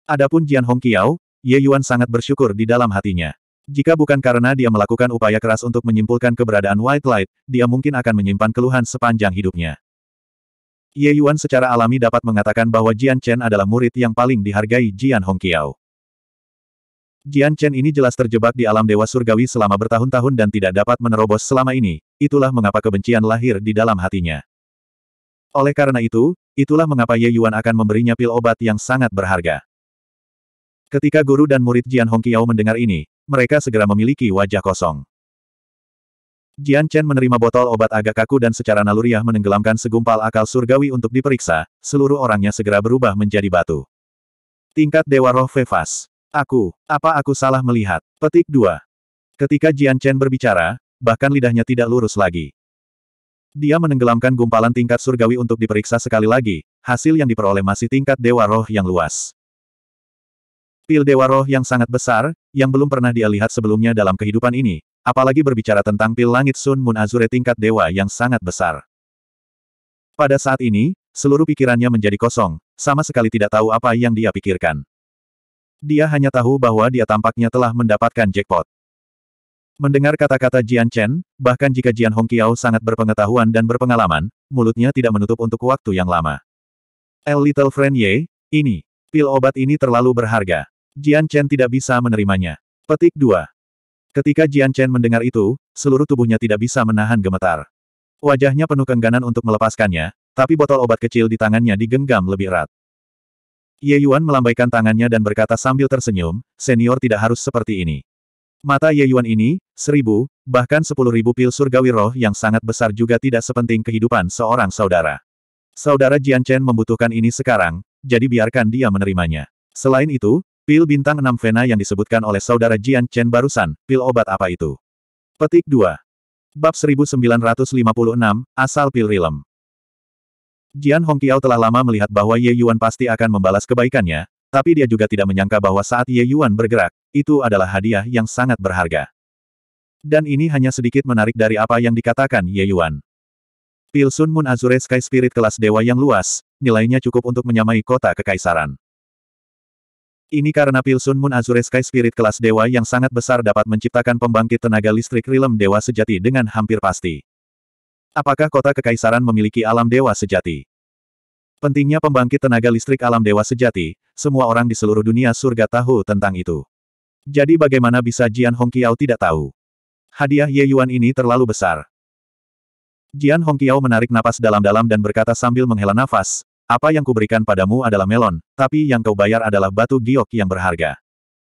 Speaker 1: Adapun Jian Hongqiao, Ye Yuan sangat bersyukur di dalam hatinya. Jika bukan karena dia melakukan upaya keras untuk menyimpulkan keberadaan White Light, dia mungkin akan menyimpan keluhan sepanjang hidupnya. Ye Yuan secara alami dapat mengatakan bahwa Jian Chen adalah murid yang paling dihargai Jian Hongqiao. Jian Chen ini jelas terjebak di alam dewa surgawi selama bertahun-tahun dan tidak dapat menerobos selama ini, itulah mengapa kebencian lahir di dalam hatinya. Oleh karena itu, itulah mengapa Ye Yuan akan memberinya pil obat yang sangat berharga. Ketika guru dan murid Jian Hongqiao mendengar ini, mereka segera memiliki wajah kosong. Jian Chen menerima botol obat agak kaku dan secara naluriah menenggelamkan segumpal akal surgawi untuk diperiksa, seluruh orangnya segera berubah menjadi batu. Tingkat Dewa Roh Vevas. Aku, apa aku salah melihat? Petik 2. Ketika Jian Chen berbicara, bahkan lidahnya tidak lurus lagi. Dia menenggelamkan gumpalan tingkat surgawi untuk diperiksa sekali lagi, hasil yang diperoleh masih tingkat Dewa Roh yang luas. Pil Dewa Roh yang sangat besar, yang belum pernah dia lihat sebelumnya dalam kehidupan ini, apalagi berbicara tentang pil langit Sun Moon Azure tingkat dewa yang sangat besar. Pada saat ini, seluruh pikirannya menjadi kosong, sama sekali tidak tahu apa yang dia pikirkan. Dia hanya tahu bahwa dia tampaknya telah mendapatkan jackpot. Mendengar kata-kata Jian Chen, bahkan jika Jian Hong Kiao sangat berpengetahuan dan berpengalaman, mulutnya tidak menutup untuk waktu yang lama. El Little Friend Ye, ini, pil obat ini terlalu berharga. Jian Chen tidak bisa menerimanya. Petik 2. Ketika Jian Chen mendengar itu, seluruh tubuhnya tidak bisa menahan gemetar. Wajahnya penuh kengganan untuk melepaskannya, tapi botol obat kecil di tangannya digenggam lebih erat. Ye Yuan melambaikan tangannya dan berkata sambil tersenyum, senior tidak harus seperti ini. Mata Ye Yuan ini, seribu, bahkan sepuluh ribu pil surgawi roh yang sangat besar juga tidak sepenting kehidupan seorang saudara. Saudara Jian Chen membutuhkan ini sekarang, jadi biarkan dia menerimanya. Selain itu, Pil bintang 6 Vena yang disebutkan oleh saudara Jian Chen barusan, pil obat apa itu? Petik 2. Bab 1956, Asal Pil Rilem. Jian Hongqiao telah lama melihat bahwa Ye Yuan pasti akan membalas kebaikannya, tapi dia juga tidak menyangka bahwa saat Ye Yuan bergerak, itu adalah hadiah yang sangat berharga. Dan ini hanya sedikit menarik dari apa yang dikatakan Ye Yuan. Pil Sun Moon Azure Sky Spirit kelas dewa yang luas, nilainya cukup untuk menyamai kota kekaisaran. Ini karena Pilsun Moon Azure Sky Spirit kelas dewa yang sangat besar dapat menciptakan pembangkit tenaga listrik rilem dewa sejati dengan hampir pasti. Apakah kota kekaisaran memiliki alam dewa sejati? Pentingnya pembangkit tenaga listrik alam dewa sejati, semua orang di seluruh dunia surga tahu tentang itu. Jadi bagaimana bisa Jian Hongqiao tidak tahu? Hadiah Ye Yuan ini terlalu besar. Jian Hongqiao menarik napas dalam-dalam dan berkata sambil menghela nafas, apa yang kuberikan padamu adalah melon, tapi yang kau bayar adalah batu giok yang berharga.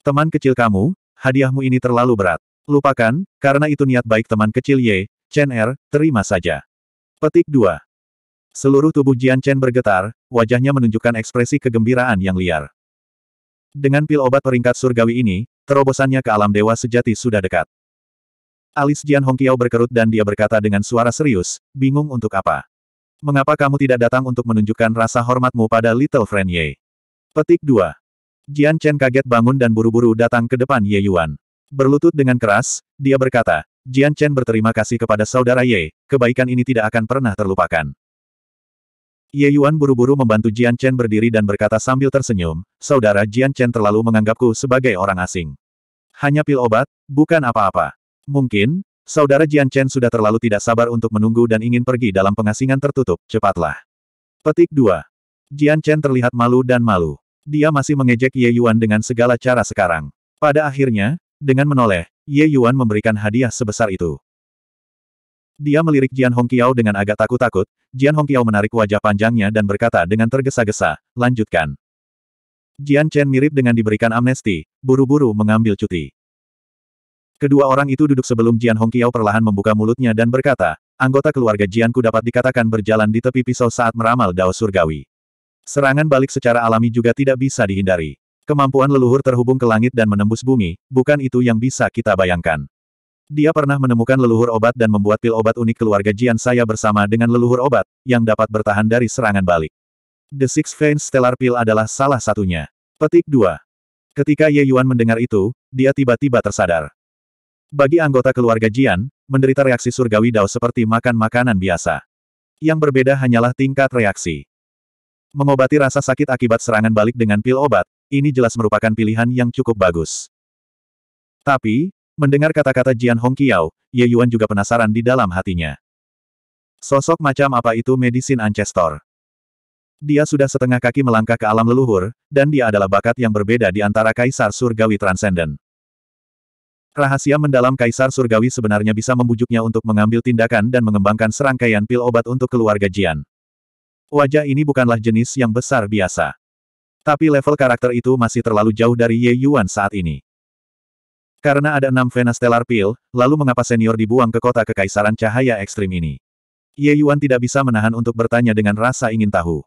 Speaker 1: Teman kecil kamu, hadiahmu ini terlalu berat. Lupakan, karena itu niat baik teman kecil Ye, Chen Er, terima saja. Petik 2. Seluruh tubuh Jian Chen bergetar, wajahnya menunjukkan ekspresi kegembiraan yang liar. Dengan pil obat peringkat surgawi ini, terobosannya ke alam dewa sejati sudah dekat. Alis Jian Hongqiao berkerut dan dia berkata dengan suara serius, bingung untuk apa. Mengapa kamu tidak datang untuk menunjukkan rasa hormatmu pada Little Friend Ye? Petik 2. Jian Chen kaget bangun dan buru-buru datang ke depan Ye Yuan. Berlutut dengan keras, dia berkata, Jian Chen berterima kasih kepada saudara Ye, kebaikan ini tidak akan pernah terlupakan. Ye Yuan buru-buru membantu Jian Chen berdiri dan berkata sambil tersenyum, saudara Jian Chen terlalu menganggapku sebagai orang asing. Hanya pil obat, bukan apa-apa. Mungkin, Saudara Jian Chen sudah terlalu tidak sabar untuk menunggu dan ingin pergi dalam pengasingan tertutup, cepatlah. Petik 2. Jian Chen terlihat malu dan malu. Dia masih mengejek Ye Yuan dengan segala cara sekarang. Pada akhirnya, dengan menoleh, Ye Yuan memberikan hadiah sebesar itu. Dia melirik Jian Hongqiao dengan agak takut-takut, Jian Hongqiao menarik wajah panjangnya dan berkata dengan tergesa-gesa, lanjutkan. Jian Chen mirip dengan diberikan amnesti, buru-buru mengambil cuti. Kedua orang itu duduk sebelum Jian Hongqiao perlahan membuka mulutnya dan berkata, anggota keluarga Jianku dapat dikatakan berjalan di tepi pisau saat meramal Dao Surgawi. Serangan balik secara alami juga tidak bisa dihindari. Kemampuan leluhur terhubung ke langit dan menembus bumi, bukan itu yang bisa kita bayangkan. Dia pernah menemukan leluhur obat dan membuat pil obat unik keluarga Jian saya bersama dengan leluhur obat, yang dapat bertahan dari serangan balik. The Six Veins Stellar Pill adalah salah satunya. Petik 2. Ketika Ye Yuan mendengar itu, dia tiba-tiba tersadar. Bagi anggota keluarga Jian, menderita reaksi surgawi Dao seperti makan makanan biasa. Yang berbeda hanyalah tingkat reaksi. Mengobati rasa sakit akibat serangan balik dengan pil obat, ini jelas merupakan pilihan yang cukup bagus. Tapi, mendengar kata-kata Jian Hongqiao, Ye Yuan juga penasaran di dalam hatinya. Sosok macam apa itu medisin Ancestor? Dia sudah setengah kaki melangkah ke alam leluhur, dan dia adalah bakat yang berbeda di antara Kaisar Surgawi Transcendent. Rahasia mendalam Kaisar Surgawi sebenarnya bisa membujuknya untuk mengambil tindakan dan mengembangkan serangkaian pil obat untuk keluarga Jian. Wajah ini bukanlah jenis yang besar biasa. Tapi level karakter itu masih terlalu jauh dari Ye Yuan saat ini. Karena ada enam Vena Stellar pil, lalu mengapa senior dibuang ke kota kekaisaran cahaya ekstrim ini? Ye Yuan tidak bisa menahan untuk bertanya dengan rasa ingin tahu.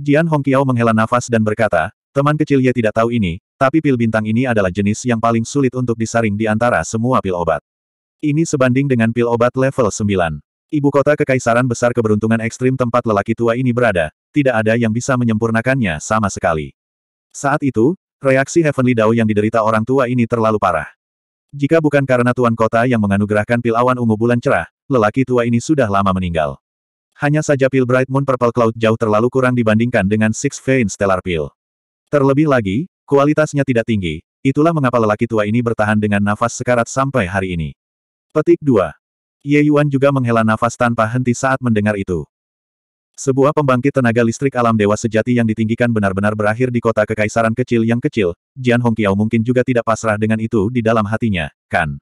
Speaker 1: Jian Hongqiao menghela nafas dan berkata, Teman kecil Ye tidak tahu ini, tapi pil bintang ini adalah jenis yang paling sulit untuk disaring di antara semua pil obat. Ini sebanding dengan pil obat level 9. Ibu kota Kekaisaran Besar Keberuntungan Ekstrim tempat lelaki tua ini berada, tidak ada yang bisa menyempurnakannya sama sekali. Saat itu, reaksi Heavenly Dao yang diderita orang tua ini terlalu parah. Jika bukan karena Tuan Kota yang menganugerahkan pil awan ungu bulan cerah, lelaki tua ini sudah lama meninggal. Hanya saja pil Bright Moon Purple Cloud jauh terlalu kurang dibandingkan dengan Six Vein Stellar Pill. Terlebih lagi, kualitasnya tidak tinggi, itulah mengapa lelaki tua ini bertahan dengan nafas sekarat sampai hari ini. Petik 2. Ye Yuan juga menghela nafas tanpa henti saat mendengar itu. Sebuah pembangkit tenaga listrik alam dewa sejati yang ditinggikan benar-benar berakhir di kota kekaisaran kecil yang kecil, Jian Hongqiao mungkin juga tidak pasrah dengan itu di dalam hatinya, kan?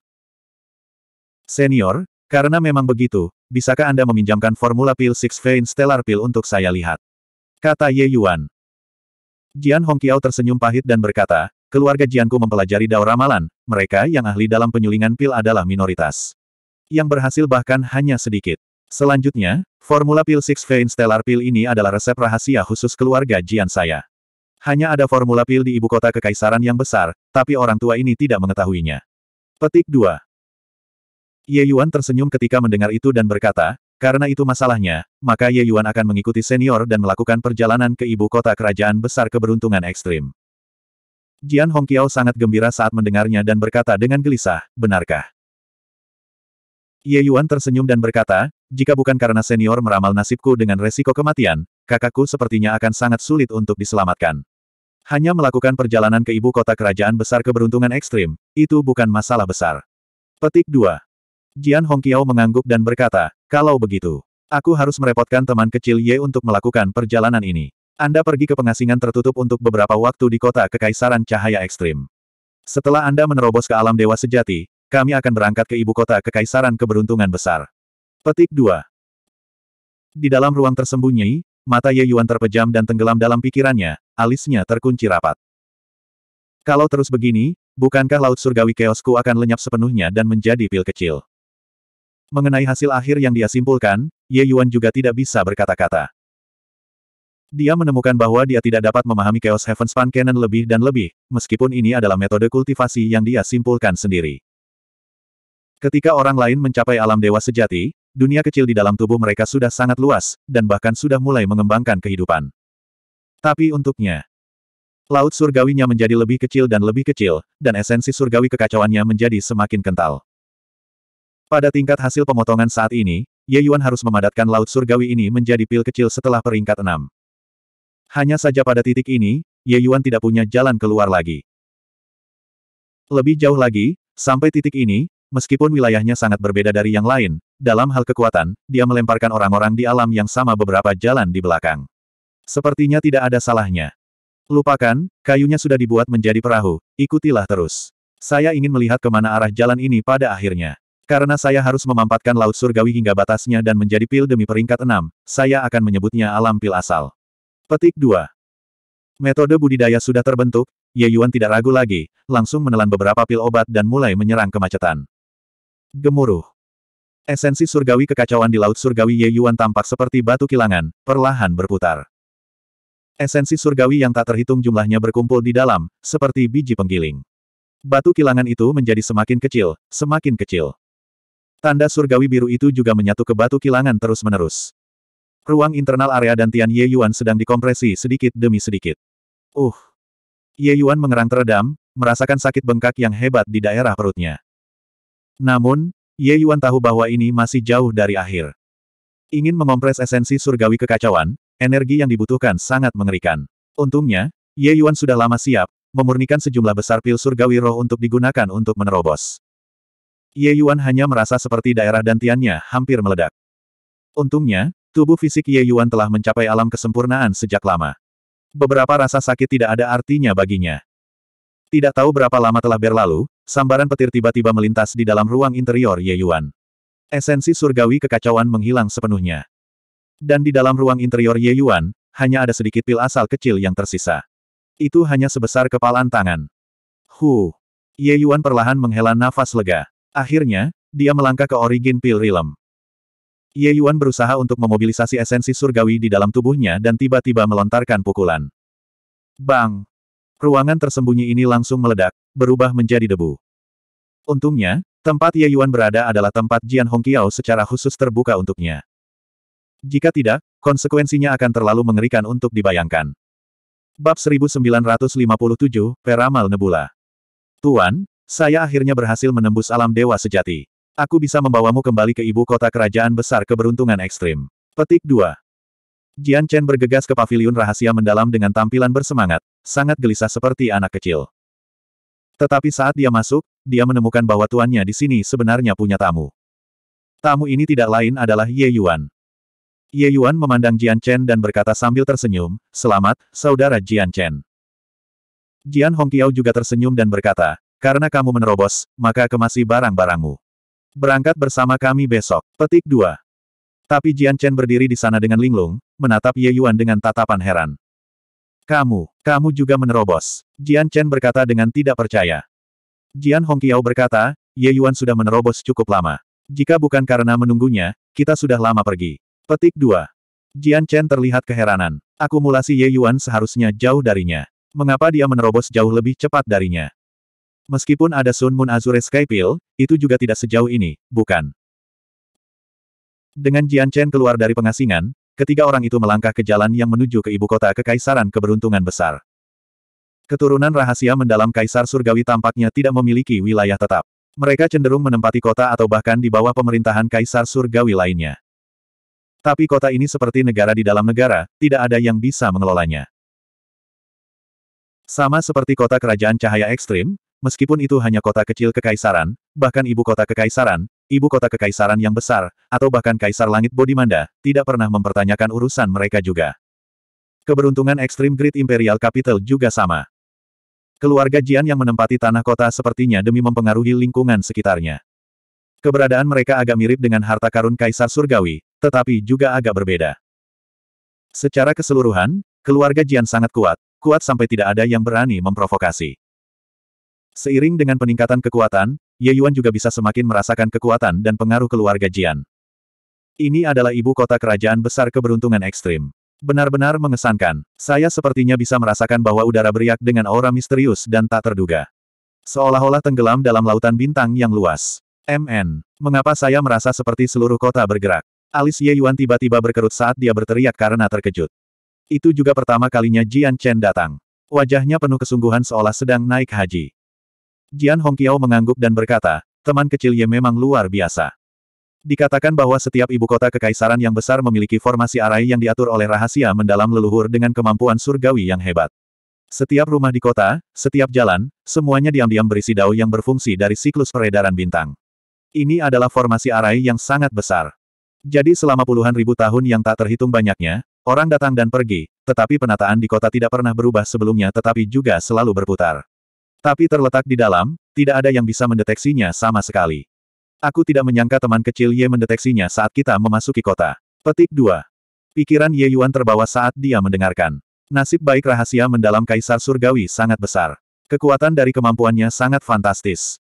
Speaker 1: Senior, karena memang begitu, bisakah Anda meminjamkan formula pil Six Vein Stellar Pill untuk saya lihat? Kata Ye Yuan. Jian Hongqiao tersenyum pahit dan berkata, keluarga Jianku mempelajari dao ramalan, mereka yang ahli dalam penyulingan pil adalah minoritas. Yang berhasil bahkan hanya sedikit. Selanjutnya, formula pil Six Vein Stellar Pil ini adalah resep rahasia khusus keluarga Jian saya. Hanya ada formula pil di ibu kota kekaisaran yang besar, tapi orang tua ini tidak mengetahuinya. Petik 2. Ye Yuan tersenyum ketika mendengar itu dan berkata, karena itu masalahnya, maka Ye Yuan akan mengikuti senior dan melakukan perjalanan ke ibu kota kerajaan besar keberuntungan ekstrim. Jian Hongqiao sangat gembira saat mendengarnya dan berkata dengan gelisah, benarkah? Ye Yuan tersenyum dan berkata, jika bukan karena senior meramal nasibku dengan resiko kematian, kakakku sepertinya akan sangat sulit untuk diselamatkan. Hanya melakukan perjalanan ke ibu kota kerajaan besar keberuntungan ekstrim, itu bukan masalah besar. Petik 2. Jian Hongqiao mengangguk dan berkata, kalau begitu, aku harus merepotkan teman kecil Ye untuk melakukan perjalanan ini. Anda pergi ke pengasingan tertutup untuk beberapa waktu di kota Kekaisaran Cahaya Ekstrim. Setelah Anda menerobos ke alam dewa sejati, kami akan berangkat ke ibu kota Kekaisaran Keberuntungan Besar. Petik 2 Di dalam ruang tersembunyi, mata Ye Yuan terpejam dan tenggelam dalam pikirannya, alisnya terkunci rapat. Kalau terus begini, bukankah Laut Surgawi Keosku akan lenyap sepenuhnya dan menjadi pil kecil? Mengenai hasil akhir yang dia simpulkan, Ye Yuan juga tidak bisa berkata-kata. Dia menemukan bahwa dia tidak dapat memahami Chaos Heaven Span Cannon lebih dan lebih, meskipun ini adalah metode kultivasi yang dia simpulkan sendiri. Ketika orang lain mencapai alam dewa sejati, dunia kecil di dalam tubuh mereka sudah sangat luas, dan bahkan sudah mulai mengembangkan kehidupan. Tapi untuknya, laut surgawinya menjadi lebih kecil dan lebih kecil, dan esensi surgawi kekacauannya menjadi semakin kental. Pada tingkat hasil pemotongan saat ini, Ye Yuan harus memadatkan Laut Surgawi ini menjadi pil kecil setelah peringkat 6. Hanya saja pada titik ini, Ye Yuan tidak punya jalan keluar lagi. Lebih jauh lagi, sampai titik ini, meskipun wilayahnya sangat berbeda dari yang lain, dalam hal kekuatan, dia melemparkan orang-orang di alam yang sama beberapa jalan di belakang. Sepertinya tidak ada salahnya. Lupakan, kayunya sudah dibuat menjadi perahu, ikutilah terus. Saya ingin melihat kemana arah jalan ini pada akhirnya. Karena saya harus memampatkan laut surgawi hingga batasnya dan menjadi pil demi peringkat enam, saya akan menyebutnya alam pil asal. Petik 2. Metode budidaya sudah terbentuk, Ye Yuan tidak ragu lagi, langsung menelan beberapa pil obat dan mulai menyerang kemacetan. Gemuruh. Esensi surgawi kekacauan di Laut Surgawi Ye Yuan tampak seperti batu kilangan, perlahan berputar. Esensi surgawi yang tak terhitung jumlahnya berkumpul di dalam, seperti biji penggiling. Batu kilangan itu menjadi semakin kecil, semakin kecil. Tanda surgawi biru itu juga menyatu ke batu kilangan terus-menerus. Ruang internal area dan Tian Ye Yuan sedang dikompresi sedikit demi sedikit. Uh! Ye Yuan mengerang teredam, merasakan sakit bengkak yang hebat di daerah perutnya. Namun, Ye Yuan tahu bahwa ini masih jauh dari akhir. Ingin mengompres esensi surgawi kekacauan, energi yang dibutuhkan sangat mengerikan. Untungnya, Ye Yuan sudah lama siap, memurnikan sejumlah besar pil surgawi roh untuk digunakan untuk menerobos. Ye Yuan hanya merasa seperti daerah dantiannya hampir meledak. Untungnya, tubuh fisik Ye Yuan telah mencapai alam kesempurnaan sejak lama. Beberapa rasa sakit tidak ada artinya baginya. Tidak tahu berapa lama telah berlalu, sambaran petir tiba-tiba melintas di dalam ruang interior Ye Yuan. Esensi surgawi kekacauan menghilang sepenuhnya. Dan di dalam ruang interior Ye Yuan, hanya ada sedikit pil asal kecil yang tersisa. Itu hanya sebesar kepalan tangan. Hu. Ye Yuan perlahan menghela nafas lega. Akhirnya, dia melangkah ke origin pil realm. Ye Yuan berusaha untuk memobilisasi esensi surgawi di dalam tubuhnya dan tiba-tiba melontarkan pukulan. Bang! Ruangan tersembunyi ini langsung meledak, berubah menjadi debu. Untungnya, tempat Ye Yuan berada adalah tempat Jian Hongqiao secara khusus terbuka untuknya. Jika tidak, konsekuensinya akan terlalu mengerikan untuk dibayangkan. Bab 1957, Peramal Nebula. Tuan, saya akhirnya berhasil menembus alam dewa sejati. Aku bisa membawamu kembali ke ibu kota kerajaan besar keberuntungan ekstrim. Petik 2. Jian Chen bergegas ke pavilion rahasia mendalam dengan tampilan bersemangat, sangat gelisah seperti anak kecil. Tetapi saat dia masuk, dia menemukan bahwa tuannya di sini sebenarnya punya tamu. Tamu ini tidak lain adalah Ye Yuan. Ye Yuan memandang Jian Chen dan berkata sambil tersenyum, Selamat, Saudara Jian Chen. Jian Hongqiao juga tersenyum dan berkata, karena kamu menerobos, maka kemasi barang-barangmu. Berangkat bersama kami besok. Petik 2. Tapi Jian Chen berdiri di sana dengan linglung, menatap Ye Yuan dengan tatapan heran. Kamu, kamu juga menerobos. Jian Chen berkata dengan tidak percaya. Jian Hong Hongqiao berkata, Ye Yuan sudah menerobos cukup lama. Jika bukan karena menunggunya, kita sudah lama pergi. Petik 2. Jian Chen terlihat keheranan. Akumulasi Ye Yuan seharusnya jauh darinya. Mengapa dia menerobos jauh lebih cepat darinya? Meskipun ada Sun Moon Azure Sky Pill, itu juga tidak sejauh ini, bukan? Dengan Jian Chen keluar dari pengasingan, ketiga orang itu melangkah ke jalan yang menuju ke ibu kota Kekaisaran Keberuntungan Besar. Keturunan rahasia mendalam Kaisar Surgawi tampaknya tidak memiliki wilayah tetap. Mereka cenderung menempati kota atau bahkan di bawah pemerintahan Kaisar Surgawi lainnya. Tapi kota ini seperti negara di dalam negara, tidak ada yang bisa mengelolanya. Sama seperti kota kerajaan cahaya ekstrim, Meskipun itu hanya kota kecil kekaisaran, bahkan ibu kota kekaisaran, ibu kota kekaisaran yang besar, atau bahkan kaisar langit Bodimanda, tidak pernah mempertanyakan urusan mereka juga. Keberuntungan ekstrim Great Imperial Capital juga sama. Keluarga Jian yang menempati tanah kota sepertinya demi mempengaruhi lingkungan sekitarnya. Keberadaan mereka agak mirip dengan harta karun Kaisar Surgawi, tetapi juga agak berbeda. Secara keseluruhan, keluarga Jian sangat kuat, kuat sampai tidak ada yang berani memprovokasi. Seiring dengan peningkatan kekuatan, Ye Yuan juga bisa semakin merasakan kekuatan dan pengaruh keluarga Jian. Ini adalah ibu kota kerajaan besar keberuntungan ekstrim. Benar-benar mengesankan. Saya sepertinya bisa merasakan bahwa udara beriak dengan aura misterius dan tak terduga. Seolah-olah tenggelam dalam lautan bintang yang luas. MN. Mengapa saya merasa seperti seluruh kota bergerak? Alis Ye Yuan tiba-tiba berkerut saat dia berteriak karena terkejut. Itu juga pertama kalinya Jian Chen datang. Wajahnya penuh kesungguhan seolah sedang naik haji. Jian Hongqiao mengangguk dan berkata, teman kecil Ye memang luar biasa. Dikatakan bahwa setiap ibu kota kekaisaran yang besar memiliki formasi arai yang diatur oleh rahasia mendalam leluhur dengan kemampuan surgawi yang hebat. Setiap rumah di kota, setiap jalan, semuanya diam-diam berisi dao yang berfungsi dari siklus peredaran bintang. Ini adalah formasi arai yang sangat besar. Jadi selama puluhan ribu tahun yang tak terhitung banyaknya, orang datang dan pergi, tetapi penataan di kota tidak pernah berubah sebelumnya tetapi juga selalu berputar. Tapi terletak di dalam, tidak ada yang bisa mendeteksinya sama sekali. Aku tidak menyangka teman kecil Ye mendeteksinya saat kita memasuki kota. Petik 2. Pikiran Ye Yuan terbawa saat dia mendengarkan. Nasib baik rahasia mendalam Kaisar Surgawi sangat besar. Kekuatan dari kemampuannya sangat fantastis.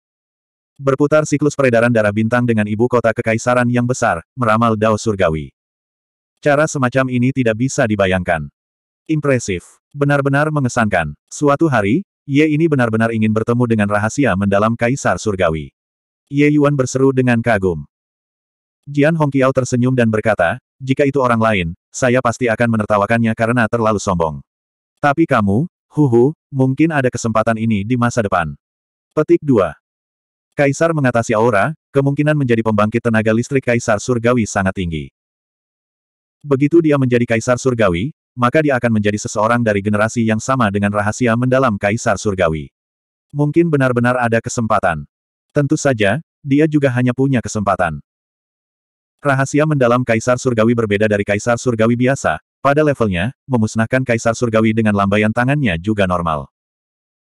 Speaker 1: Berputar siklus peredaran darah bintang dengan ibu kota kekaisaran yang besar, meramal Dao Surgawi. Cara semacam ini tidak bisa dibayangkan. Impresif. Benar-benar mengesankan. Suatu hari, Ye ini benar-benar ingin bertemu dengan rahasia mendalam Kaisar Surgawi. Ye Yuan berseru dengan kagum. Jian Hongqiao tersenyum dan berkata, jika itu orang lain, saya pasti akan menertawakannya karena terlalu sombong. Tapi kamu, huhu, mungkin ada kesempatan ini di masa depan. Petik 2. Kaisar mengatasi aura, kemungkinan menjadi pembangkit tenaga listrik Kaisar Surgawi sangat tinggi. Begitu dia menjadi Kaisar Surgawi, maka dia akan menjadi seseorang dari generasi yang sama dengan rahasia mendalam Kaisar Surgawi. Mungkin benar-benar ada kesempatan. Tentu saja, dia juga hanya punya kesempatan. Rahasia mendalam Kaisar Surgawi berbeda dari Kaisar Surgawi biasa, pada levelnya, memusnahkan Kaisar Surgawi dengan lambaian tangannya juga normal.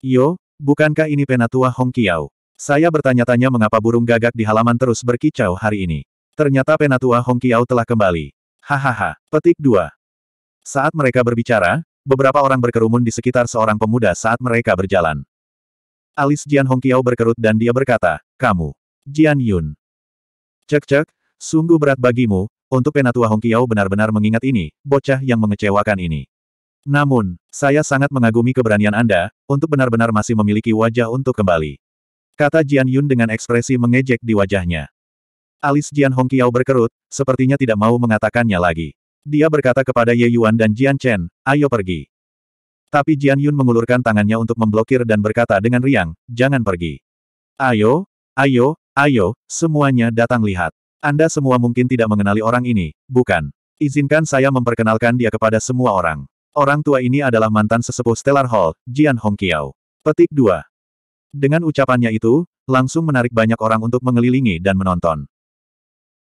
Speaker 1: Yo, bukankah ini penatua Hong Kiao? Saya bertanya-tanya mengapa burung gagak di halaman terus berkicau hari ini. Ternyata penatua Hong Kiao telah kembali. Hahaha, petik 2. Saat mereka berbicara, beberapa orang berkerumun di sekitar seorang pemuda saat mereka berjalan. Alis Jian Hongqiao berkerut dan dia berkata, Kamu, Jian Yun. Cek-cek, sungguh berat bagimu, untuk Penatua Hongqiao benar-benar mengingat ini, bocah yang mengecewakan ini. Namun, saya sangat mengagumi keberanian Anda, untuk benar-benar masih memiliki wajah untuk kembali. Kata Jian Yun dengan ekspresi mengejek di wajahnya. Alis Jian Hongqiao berkerut, sepertinya tidak mau mengatakannya lagi. Dia berkata kepada Ye Yuan dan Jian Chen, ayo pergi. Tapi Jian Yun mengulurkan tangannya untuk memblokir dan berkata dengan riang, jangan pergi. Ayo, ayo, ayo, semuanya datang lihat. Anda semua mungkin tidak mengenali orang ini, bukan? Izinkan saya memperkenalkan dia kepada semua orang. Orang tua ini adalah mantan sesepuh Stellar Hall, Jian Hongqiao. Petik 2. Dengan ucapannya itu, langsung menarik banyak orang untuk mengelilingi dan menonton.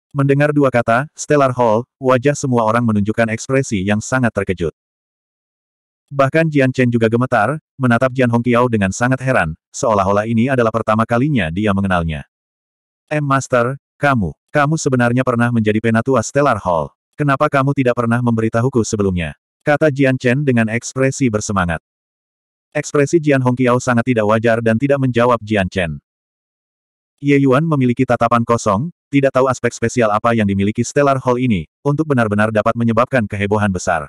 Speaker 1: Mendengar dua kata, Stellar Hall, wajah semua orang menunjukkan ekspresi yang sangat terkejut. Bahkan Jian Chen juga gemetar, menatap Jian Hongqiao dengan sangat heran, seolah-olah ini adalah pertama kalinya dia mengenalnya. M Master, kamu, kamu sebenarnya pernah menjadi penatua Stellar Hall. Kenapa kamu tidak pernah memberitahuku sebelumnya? Kata Jian Chen dengan ekspresi bersemangat. Ekspresi Jian Hongqiao sangat tidak wajar dan tidak menjawab Jian Chen. Ye Yuan memiliki tatapan kosong, tidak tahu aspek spesial apa yang dimiliki Stellar Hall ini, untuk benar-benar dapat menyebabkan kehebohan besar.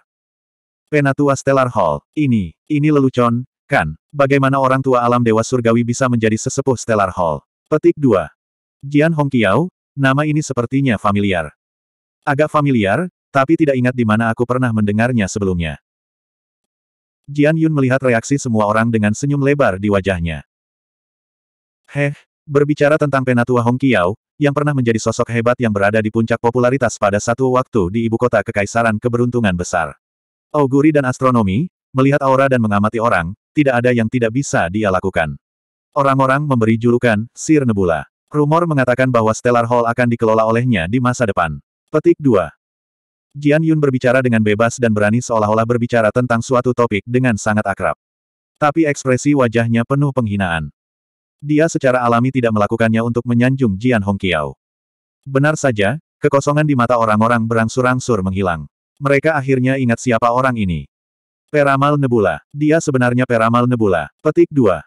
Speaker 1: Penatua Stellar Hall, ini, ini lelucon, kan? Bagaimana orang tua alam Dewa Surgawi bisa menjadi sesepuh Stellar Hall? Petik 2. Jian Hongqiao, nama ini sepertinya familiar. Agak familiar, tapi tidak ingat di mana aku pernah mendengarnya sebelumnya. Jian Yun melihat reaksi semua orang dengan senyum lebar di wajahnya. Heh, Berbicara tentang Penatua Hong Qiao, yang pernah menjadi sosok hebat yang berada di puncak popularitas pada satu waktu di ibu kota kekaisaran keberuntungan besar. Auguri oh, dan astronomi, melihat aura dan mengamati orang, tidak ada yang tidak bisa dia lakukan. Orang-orang memberi julukan, Sir Nebula. Rumor mengatakan bahwa Stellar Hall akan dikelola olehnya di masa depan. Petik 2. Jian Yun berbicara dengan bebas dan berani seolah-olah berbicara tentang suatu topik dengan sangat akrab. Tapi ekspresi wajahnya penuh penghinaan. Dia secara alami tidak melakukannya untuk menyanjung Jian Hongqiao. Benar saja, kekosongan di mata orang-orang berangsur-angsur menghilang. Mereka akhirnya ingat siapa orang ini. Peramal Nebula. Dia sebenarnya Peramal Nebula. Petik 2.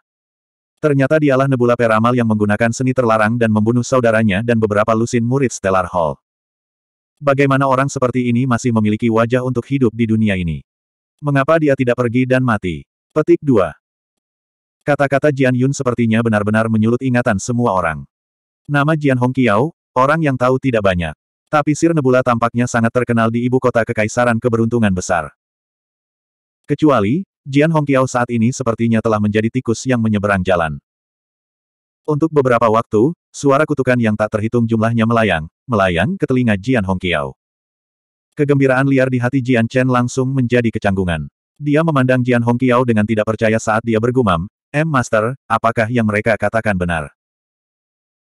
Speaker 1: Ternyata dialah Nebula Peramal yang menggunakan seni terlarang dan membunuh saudaranya dan beberapa lusin murid Stellar Hall. Bagaimana orang seperti ini masih memiliki wajah untuk hidup di dunia ini? Mengapa dia tidak pergi dan mati? Petik 2. Kata-kata Jian Yun sepertinya benar-benar menyulut ingatan semua orang. Nama Jian Hong Kiao, orang yang tahu tidak banyak. Tapi Sir Nebula tampaknya sangat terkenal di ibu kota kekaisaran keberuntungan besar. Kecuali, Jian Hong Kiao saat ini sepertinya telah menjadi tikus yang menyeberang jalan. Untuk beberapa waktu, suara kutukan yang tak terhitung jumlahnya melayang, melayang ke telinga Jian Hong Kiao. Kegembiraan liar di hati Jian Chen langsung menjadi kecanggungan. Dia memandang Jian Hong Kiao dengan tidak percaya saat dia bergumam, M Master, apakah yang mereka katakan benar?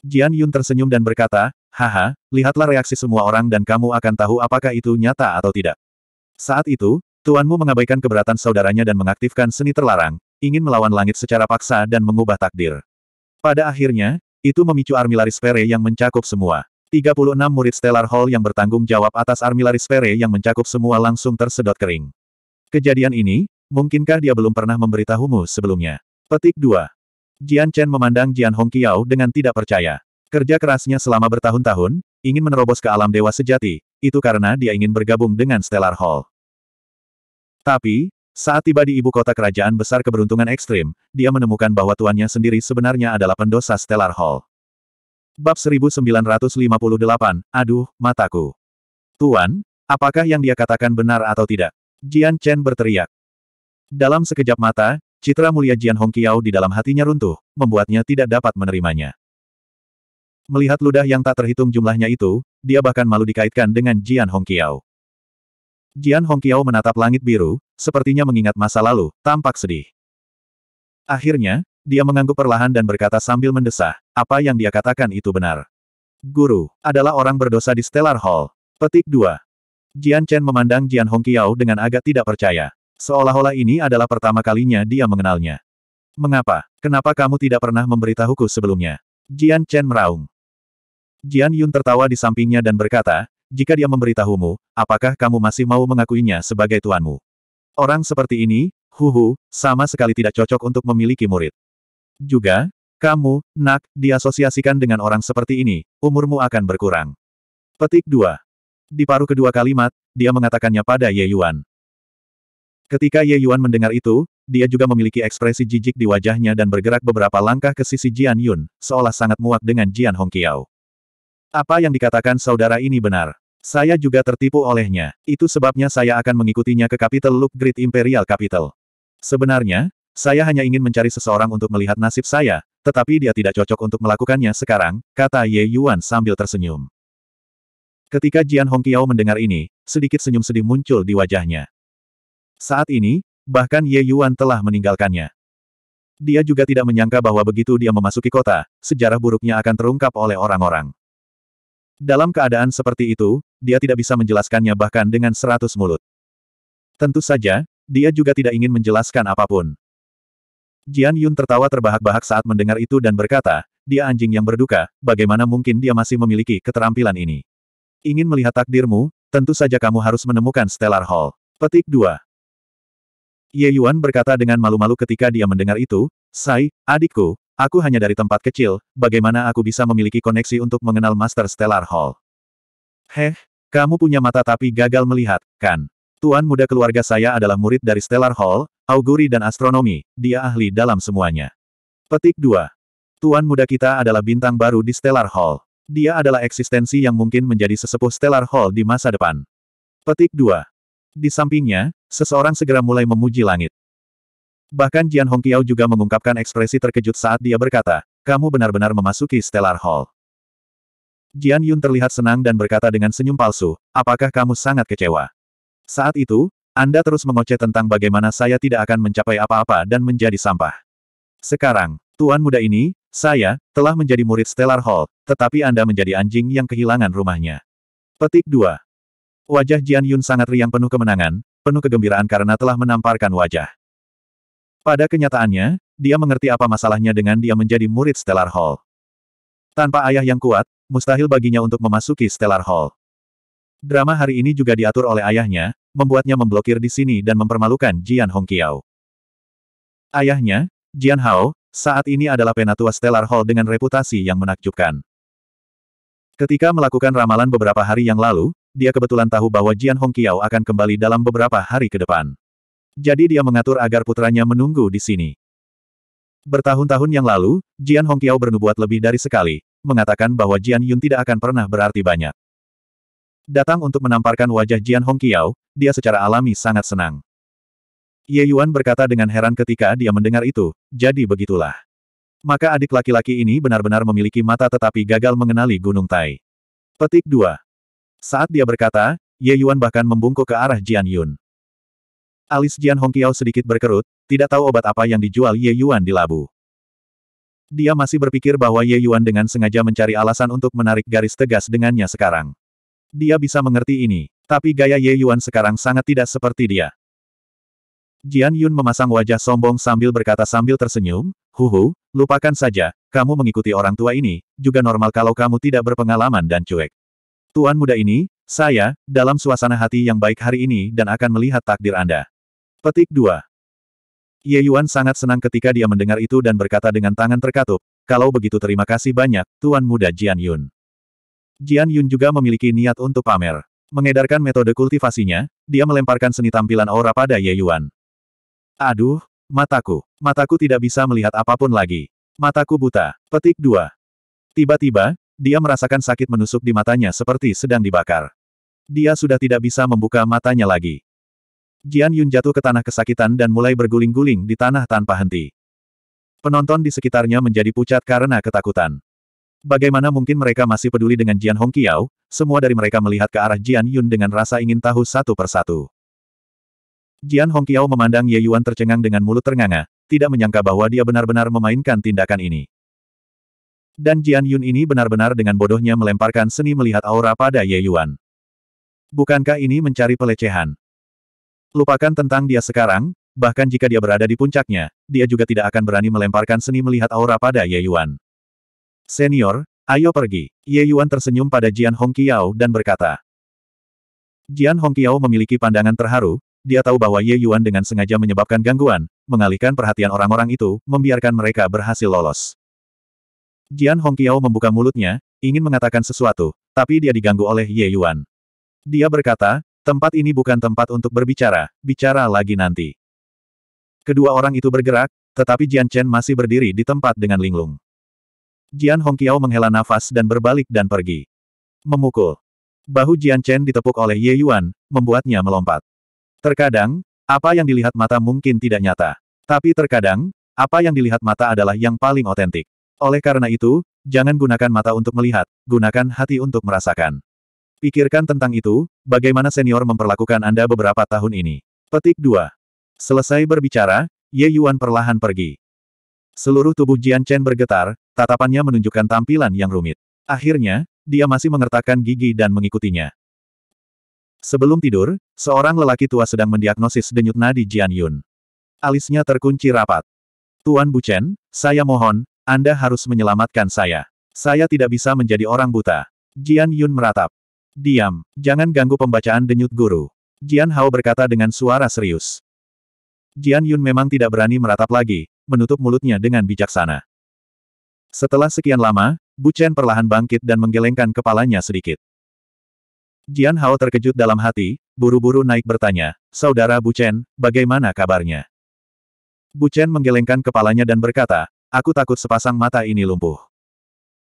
Speaker 1: Jian Yun tersenyum dan berkata, haha, lihatlah reaksi semua orang dan kamu akan tahu apakah itu nyata atau tidak. Saat itu, tuanmu mengabaikan keberatan saudaranya dan mengaktifkan seni terlarang, ingin melawan langit secara paksa dan mengubah takdir. Pada akhirnya, itu memicu Armilaris Pere yang mencakup semua. 36 murid Stellar Hall yang bertanggung jawab atas Armilaris Pere yang mencakup semua langsung tersedot kering. Kejadian ini, mungkinkah dia belum pernah memberitahumu sebelumnya? Petik 2. Jian Chen memandang Jian Hong Qiao dengan tidak percaya. Kerja kerasnya selama bertahun-tahun, ingin menerobos ke alam dewa sejati, itu karena dia ingin bergabung dengan Stellar Hall. Tapi, saat tiba di ibu kota kerajaan besar keberuntungan ekstrim, dia menemukan bahwa tuannya sendiri sebenarnya adalah pendosa Stellar Hall. Bab 1958, Aduh, mataku. Tuan, apakah yang dia katakan benar atau tidak? Jian Chen berteriak. Dalam sekejap mata, Citra mulia Jian Hongqiao di dalam hatinya runtuh, membuatnya tidak dapat menerimanya. Melihat ludah yang tak terhitung jumlahnya itu, dia bahkan malu dikaitkan dengan Jian Hongqiao. Jian Hongqiao menatap langit biru, sepertinya mengingat masa lalu, tampak sedih. Akhirnya, dia mengangguk perlahan dan berkata sambil mendesah, apa yang dia katakan itu benar. Guru, adalah orang berdosa di Stellar Hall. Petik 2. Jian Chen memandang Jian Hongqiao dengan agak tidak percaya. Seolah-olah ini adalah pertama kalinya dia mengenalnya. Mengapa? Kenapa kamu tidak pernah memberitahuku sebelumnya? Jian Chen meraung. Jian Yun tertawa di sampingnya dan berkata, jika dia memberitahumu, apakah kamu masih mau mengakuinya sebagai tuanmu? Orang seperti ini, huhu, sama sekali tidak cocok untuk memiliki murid. Juga, kamu, nak, diasosiasikan dengan orang seperti ini, umurmu akan berkurang. Petik 2. Di paruh kedua kalimat, dia mengatakannya pada Ye Yuan. Ketika Ye Yuan mendengar itu, dia juga memiliki ekspresi jijik di wajahnya dan bergerak beberapa langkah ke sisi Jian Yun, seolah sangat muak dengan Jian Hongqiao. Apa yang dikatakan saudara ini benar. Saya juga tertipu olehnya. Itu sebabnya saya akan mengikutinya ke Capital Loop Great Imperial Capital. Sebenarnya, saya hanya ingin mencari seseorang untuk melihat nasib saya, tetapi dia tidak cocok untuk melakukannya sekarang, kata Ye Yuan sambil tersenyum. Ketika Jian Hongqiao mendengar ini, sedikit senyum sedih muncul di wajahnya. Saat ini, bahkan Ye Yuan telah meninggalkannya. Dia juga tidak menyangka bahwa begitu dia memasuki kota, sejarah buruknya akan terungkap oleh orang-orang. Dalam keadaan seperti itu, dia tidak bisa menjelaskannya bahkan dengan seratus mulut. Tentu saja, dia juga tidak ingin menjelaskan apapun. Jian Yun tertawa terbahak-bahak saat mendengar itu dan berkata, dia anjing yang berduka, bagaimana mungkin dia masih memiliki keterampilan ini? Ingin melihat takdirmu, tentu saja kamu harus menemukan Stellar Hall. Petik 2. Ye Yuan berkata dengan malu-malu ketika dia mendengar itu, Sai, adikku, aku hanya dari tempat kecil, bagaimana aku bisa memiliki koneksi untuk mengenal Master Stellar Hall? Heh, kamu punya mata tapi gagal melihat, kan? Tuan muda keluarga saya adalah murid dari Stellar Hall, auguri dan astronomi, dia ahli dalam semuanya. Petik 2. Tuan muda kita adalah bintang baru di Stellar Hall. Dia adalah eksistensi yang mungkin menjadi sesepuh Stellar Hall di masa depan. Petik 2. Di sampingnya, seseorang segera mulai memuji langit. Bahkan Jian Hongqiao juga mengungkapkan ekspresi terkejut saat dia berkata, kamu benar-benar memasuki Stellar Hall. Jian Yun terlihat senang dan berkata dengan senyum palsu, apakah kamu sangat kecewa? Saat itu, Anda terus mengoceh tentang bagaimana saya tidak akan mencapai apa-apa dan menjadi sampah. Sekarang, Tuan muda ini, saya, telah menjadi murid Stellar Hall, tetapi Anda menjadi anjing yang kehilangan rumahnya. Petik 2. Wajah Jian Yun sangat riang penuh kemenangan, penuh kegembiraan karena telah menamparkan wajah. Pada kenyataannya, dia mengerti apa masalahnya dengan dia menjadi murid Stellar Hall. Tanpa ayah yang kuat, mustahil baginya untuk memasuki Stellar Hall. Drama hari ini juga diatur oleh ayahnya, membuatnya memblokir di sini dan mempermalukan Jian Hongqiao. Ayahnya, Jian Hao, saat ini adalah penatua Stellar Hall dengan reputasi yang menakjubkan. Ketika melakukan ramalan beberapa hari yang lalu, dia kebetulan tahu bahwa Jian Hongqiao akan kembali dalam beberapa hari ke depan. Jadi dia mengatur agar putranya menunggu di sini. Bertahun-tahun yang lalu, Jian Hongqiao bernubuat lebih dari sekali, mengatakan bahwa Jian Yun tidak akan pernah berarti banyak. Datang untuk menamparkan wajah Jian Hongqiao, dia secara alami sangat senang. Ye Yuan berkata dengan heran ketika dia mendengar itu, jadi begitulah. Maka adik laki-laki ini benar-benar memiliki mata tetapi gagal mengenali Gunung Tai. Petik 2. Saat dia berkata, Ye Yuan bahkan membungkuk ke arah Jian Yun. Alis Jian Hongqiao sedikit berkerut, tidak tahu obat apa yang dijual Ye Yuan di labu. Dia masih berpikir bahwa Ye Yuan dengan sengaja mencari alasan untuk menarik garis tegas dengannya sekarang. Dia bisa mengerti ini, tapi gaya Ye Yuan sekarang sangat tidak seperti dia. Jian Yun memasang wajah sombong sambil berkata sambil tersenyum, Huhu, lupakan saja, kamu mengikuti orang tua ini, juga normal kalau kamu tidak berpengalaman dan cuek. Tuan muda ini, saya, dalam suasana hati yang baik hari ini dan akan melihat takdir Anda. Petik 2. Ye Yuan sangat senang ketika dia mendengar itu dan berkata dengan tangan terkatup, kalau begitu terima kasih banyak, Tuan Muda Jian Yun. Jian Yun juga memiliki niat untuk pamer. Mengedarkan metode kultivasinya, dia melemparkan seni tampilan aura pada Ye Yuan. Aduh, mataku. Mataku tidak bisa melihat apapun lagi. Mataku buta. Petik dua. Tiba-tiba, dia merasakan sakit menusuk di matanya seperti sedang dibakar. Dia sudah tidak bisa membuka matanya lagi. Jian Yun jatuh ke tanah kesakitan dan mulai berguling-guling di tanah tanpa henti. Penonton di sekitarnya menjadi pucat karena ketakutan. Bagaimana mungkin mereka masih peduli dengan Jian Hongqiao? Semua dari mereka melihat ke arah Jian Yun dengan rasa ingin tahu satu persatu. Jian Hongqiao memandang Ye Yuan tercengang dengan mulut ternganga, tidak menyangka bahwa dia benar-benar memainkan tindakan ini. Dan Jian Yun ini benar-benar dengan bodohnya melemparkan seni melihat aura pada Ye Yuan. Bukankah ini mencari pelecehan? Lupakan tentang dia sekarang, bahkan jika dia berada di puncaknya, dia juga tidak akan berani melemparkan seni melihat aura pada Ye Yuan. Senior, ayo pergi. Ye Yuan tersenyum pada Jian Hongqiao dan berkata. Jian Hongqiao memiliki pandangan terharu, dia tahu bahwa Ye Yuan dengan sengaja menyebabkan gangguan, mengalihkan perhatian orang-orang itu, membiarkan mereka berhasil lolos. Jian Hongqiao membuka mulutnya, ingin mengatakan sesuatu, tapi dia diganggu oleh Ye Yuan. Dia berkata, tempat ini bukan tempat untuk berbicara, bicara lagi nanti. Kedua orang itu bergerak, tetapi Jian Chen masih berdiri di tempat dengan linglung. Jian Hongqiao menghela nafas dan berbalik dan pergi. Memukul. Bahu Jian Chen ditepuk oleh Ye Yuan, membuatnya melompat. Terkadang, apa yang dilihat mata mungkin tidak nyata. Tapi terkadang, apa yang dilihat mata adalah yang paling otentik. Oleh karena itu, jangan gunakan mata untuk melihat, gunakan hati untuk merasakan. Pikirkan tentang itu, bagaimana senior memperlakukan Anda beberapa tahun ini. Petik 2. Selesai berbicara, Ye Yuan perlahan pergi. Seluruh tubuh Jian Chen bergetar, tatapannya menunjukkan tampilan yang rumit. Akhirnya, dia masih mengertakkan gigi dan mengikutinya. Sebelum tidur, seorang lelaki tua sedang mendiagnosis denyut nadi Jian Yun. Alisnya terkunci rapat. Tuan Chen, saya mohon, anda harus menyelamatkan saya. Saya tidak bisa menjadi orang buta. Jian Yun meratap. Diam, jangan ganggu pembacaan denyut guru. Jian Hao berkata dengan suara serius. Jian Yun memang tidak berani meratap lagi, menutup mulutnya dengan bijaksana. Setelah sekian lama, Bu Chen perlahan bangkit dan menggelengkan kepalanya sedikit. Jian Hao terkejut dalam hati, buru-buru naik bertanya, Saudara Bu Chen, bagaimana kabarnya? Bu Chen menggelengkan kepalanya dan berkata, Aku takut sepasang mata ini lumpuh.